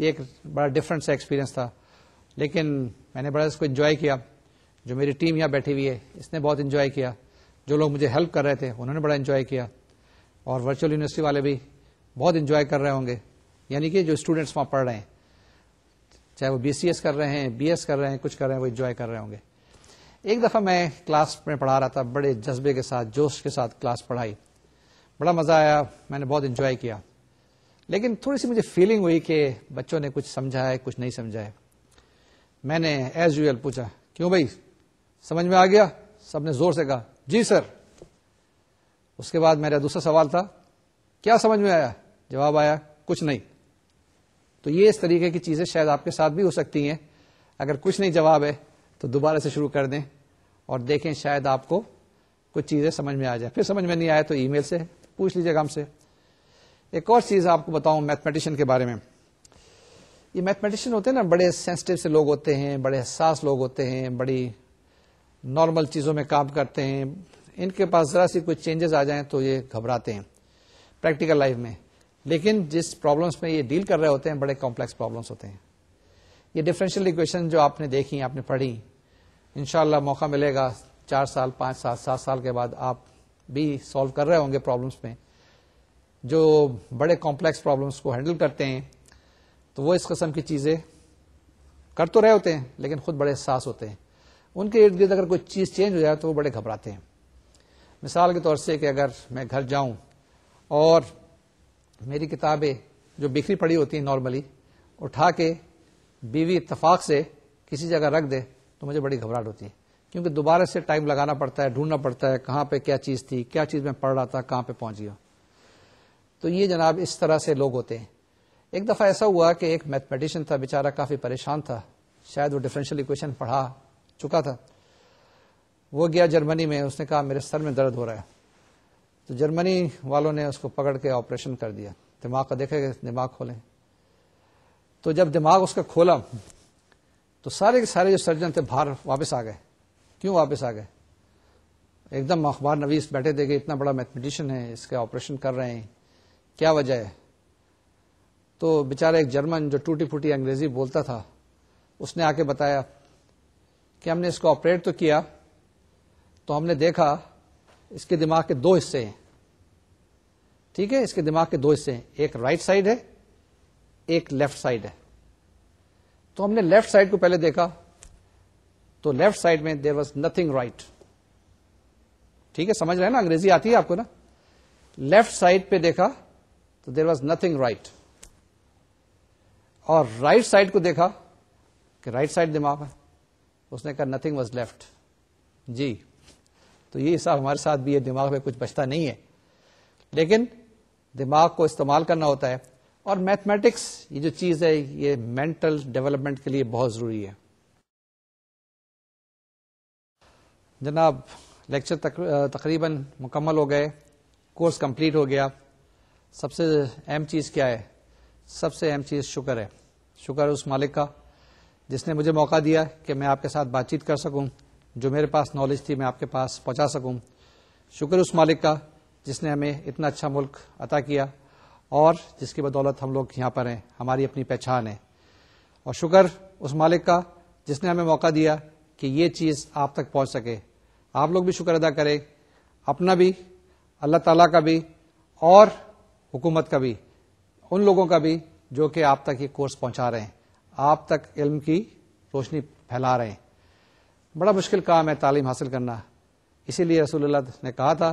ये एक बड़ा डिफरेंट सा एक्सपीरियंस था लेकिन मैंने बड़ा इसको इन्जॉय किया जो मेरी टीम यहाँ बैठी हुई है इसने बहुत इन्जॉय किया जो लोग मुझे हेल्प कर रहे थे उन्होंने बड़ा इन्जॉय किया और वर्चुअल यूनिवर्सिटी वाले भी बहुत इन्जॉय कर रहे होंगे यानी कि जो स्टूडेंट्स वहाँ पढ़ रहे हैं चाहे वो बीसीएस कर रहे हैं बीएस कर रहे हैं कुछ कर रहे हैं वो इन्जॉय कर रहे होंगे एक दफ़ा मैं क्लास में पढ़ा रहा था बड़े जज्बे के साथ जोश के साथ क्लास पढ़ाई बड़ा मज़ा आया मैंने बहुत इन्जॉय किया लेकिन थोड़ी सी मुझे फीलिंग हुई कि बच्चों ने कुछ समझा है कुछ नहीं समझा है मैंने एज यूएल पूछा क्यों भाई समझ में आ गया सबने जोर से कहा जी सर उसके बाद मेरा दूसरा सवाल था क्या समझ में आया जवाब आया कुछ नहीं तो ये इस तरीके की चीजें शायद आपके साथ भी हो सकती हैं अगर कुछ नहीं जवाब है तो दोबारा से शुरू कर दें और देखें शायद आपको कुछ चीजें समझ में आ जाए फिर समझ में नहीं आया तो ईमेल से पूछ लीजिएगा हमसे एक और चीज आपको बताऊं मैथमेटिशियन के बारे में ये मैथमेटिशियन होते हैं ना बड़े सेंसिटिव से लोग होते हैं बड़े हसास लोग होते हैं बड़ी नॉर्मल चीजों में काम करते हैं इनके पास जरा सी कुछ चेंजेस आ जाएं तो ये घबराते हैं प्रैक्टिकल लाइफ में लेकिन जिस प्रॉब्लम्स में ये डील कर रहे होते हैं बड़े कॉम्प्लेक्स प्रॉब्लम्स होते हैं ये डिफरेंशियल इक्वेशन जो आपने देखी आपने पढ़ी इनशाला मौका मिलेगा चार साल पांच साल सात साल के बाद आप भी सॉल्व कर रहे होंगे प्रॉब्लम्स में जो बड़े कॉम्प्लेक्स प्रॉब्लम्स को हैंडल करते हैं तो वो इस कस्म की चीज़ें कर तो रहे होते हैं लेकिन खुद बड़े एहसास होते हैं उनके इर्द गिर्द अगर कोई चीज़ चेंज हो जाए तो वो बड़े घबराते हैं मिसाल के तौर से कि अगर मैं घर जाऊं और मेरी किताबें जो बिखरी पड़ी होती हैं नॉर्मली उठा के बीवी इतफाक से किसी जगह रख दे तो मुझे बड़ी घबराहट होती है क्योंकि दोबारा से टाइम लगाना पड़ता है ढूंढना पड़ता है कहाँ पे क्या चीज़ थी क्या चीज़ मैं पढ़ रहा था कहाँ पे पहुंच गया तो ये जनाब इस तरह से लोग होते हैं एक दफ़ा ऐसा हुआ कि एक मैथमेटिशियन था बेचारा काफ़ी परेशान था शायद वो डिफरेंशियल इक्वेशन पढ़ा चुका था वो गया जर्मनी में उसने कहा मेरे सर में दर्द हो रहा है तो जर्मनी वालों ने उसको पकड़ के ऑपरेशन कर दिया दिमाग का देखे दिमाग खोलें तो जब दिमाग उसका खोला तो सारे के सारे जो सर्जन थे बाहर वापस आ गए क्यों वापस आ गए एकदम अखबार नवीस बैठे थे कि इतना बड़ा मैथमेटिशियन है इसका ऑपरेशन कर रहे हैं क्या वजह है तो बेचारा एक जर्मन जो टूटी फूटी अंग्रेजी बोलता था उसने आके बताया कि हमने इसको ऑपरेट तो किया तो हमने देखा इसके दिमाग के दो हिस्से हैं ठीक है इसके दिमाग के दो हिस्से हैं एक राइट साइड है एक लेफ्ट साइड है तो हमने लेफ्ट साइड को पहले देखा तो लेफ्ट साइड में देर वॉज नथिंग राइट ठीक है समझ रहे हैं ना अंग्रेजी आती है आपको ना लेफ्ट साइड पे देखा तो देर वॉज नथिंग राइट और राइट right साइड को देखा कि राइट साइड दिमाग है उसने कहा नथिंग वॉज लेफ्ट जी तो ये हिसाब हमारे साथ भी है दिमाग में कुछ बचता नहीं है लेकिन दिमाग को इस्तेमाल करना होता है और मैथमेटिक्स ये जो चीज़ है ये मेंटल डेवलपमेंट के लिए बहुत ज़रूरी है जनाब लेक्चर तक, तकरीबन मुकम्मल हो गए कोर्स कंप्लीट हो गया सबसे अहम चीज़ क्या है सबसे अहम चीज़ शुक्र है शुक्र उस मालिक का जिसने मुझे मौका दिया कि मैं आपके साथ बातचीत कर सकूं जो मेरे पास नॉलेज थी मैं आपके पास पहुंचा सकूं शुक्र उस मालिक का जिसने हमें इतना अच्छा मुल्क अता किया और जिसकी बदौलत हम लोग यहाँ पर हैं हमारी अपनी पहचान है और शुक्र उस मालिक का जिसने हमें मौका दिया कि ये चीज़ आप तक पहुँच सके आप लोग भी शुक्र अदा करें अपना भी अल्लाह ताला का भी और हुकूमत का भी उन लोगों का भी जो कि आप तक ये कोर्स पहुंचा रहे हैं आप तक इल्म की रोशनी फैला रहे हैं बड़ा मुश्किल काम है तालीम हासिल करना इसीलिए रसूल ने कहा था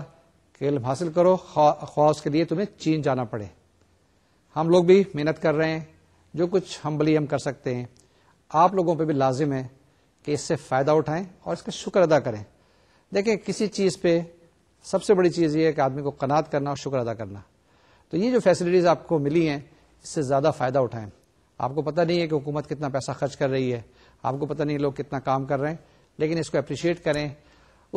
कि इल्म हासिल करो ख्वा उसके लिए तुम्हें चीन जाना पड़े हम लोग भी मेहनत कर रहे हैं जो कुछ हम बली हम कर सकते हैं आप लोगों पर भी लाजिम है कि इससे फ़ायदा उठाएं और इसका शुक्र अदा करें देखें किसी चीज़ पे सबसे बड़ी चीज़ ये है कि आदमी को कनात करना और शुक्र अदा करना तो ये जो फैसिलिटीज आपको मिली हैं इससे ज्यादा फायदा उठाएं आपको पता नहीं है कि हुकूमत कितना पैसा खर्च कर रही है आपको पता नहीं लोग कितना काम कर रहे हैं लेकिन इसको अप्रिशिएट करें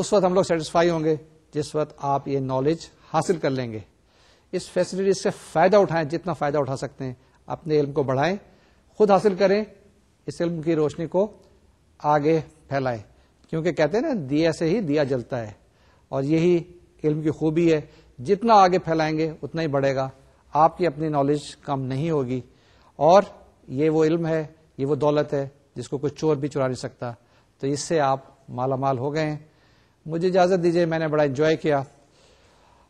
उस वक्त हम लोग सेटिस्फाई होंगे जिस वक्त आप ये नॉलेज हासिल कर लेंगे इस फैसिलिटीज से फायदा उठाएं जितना फायदा उठा सकते हैं अपने इल्म को बढ़ाएं खुद हासिल करें इस इल्म की रोशनी को आगे फैलाएं क्योंकि कहते हैं ना दिया से ही दिया जलता है और यही इल्म की खूबी है जितना आगे फैलाएंगे उतना ही बढ़ेगा आपकी अपनी नॉलेज कम नहीं होगी और ये वो इल्म है ये वो दौलत है जिसको कोई चोर भी चुरा नहीं सकता तो इससे आप मालामाल हो गए मुझे इजाज़त दीजिए मैंने बड़ा इन्जॉय किया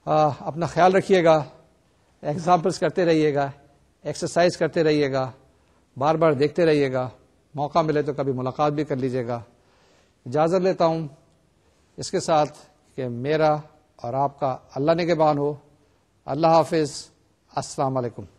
आ, अपना ख्याल रखिएगा एग्जाम्पल्स करते रहिएगा एक्सरसाइज करते रहिएगा बार बार देखते रहिएगा मौका मिले तो कभी मुलाकात भी कर लीजिएगा इजाज़त लेता हूँ इसके साथ कि मेरा और आपका अल्लाह निगबान हो अल्लाह हाफिज़ अस्सलाम वालेकुम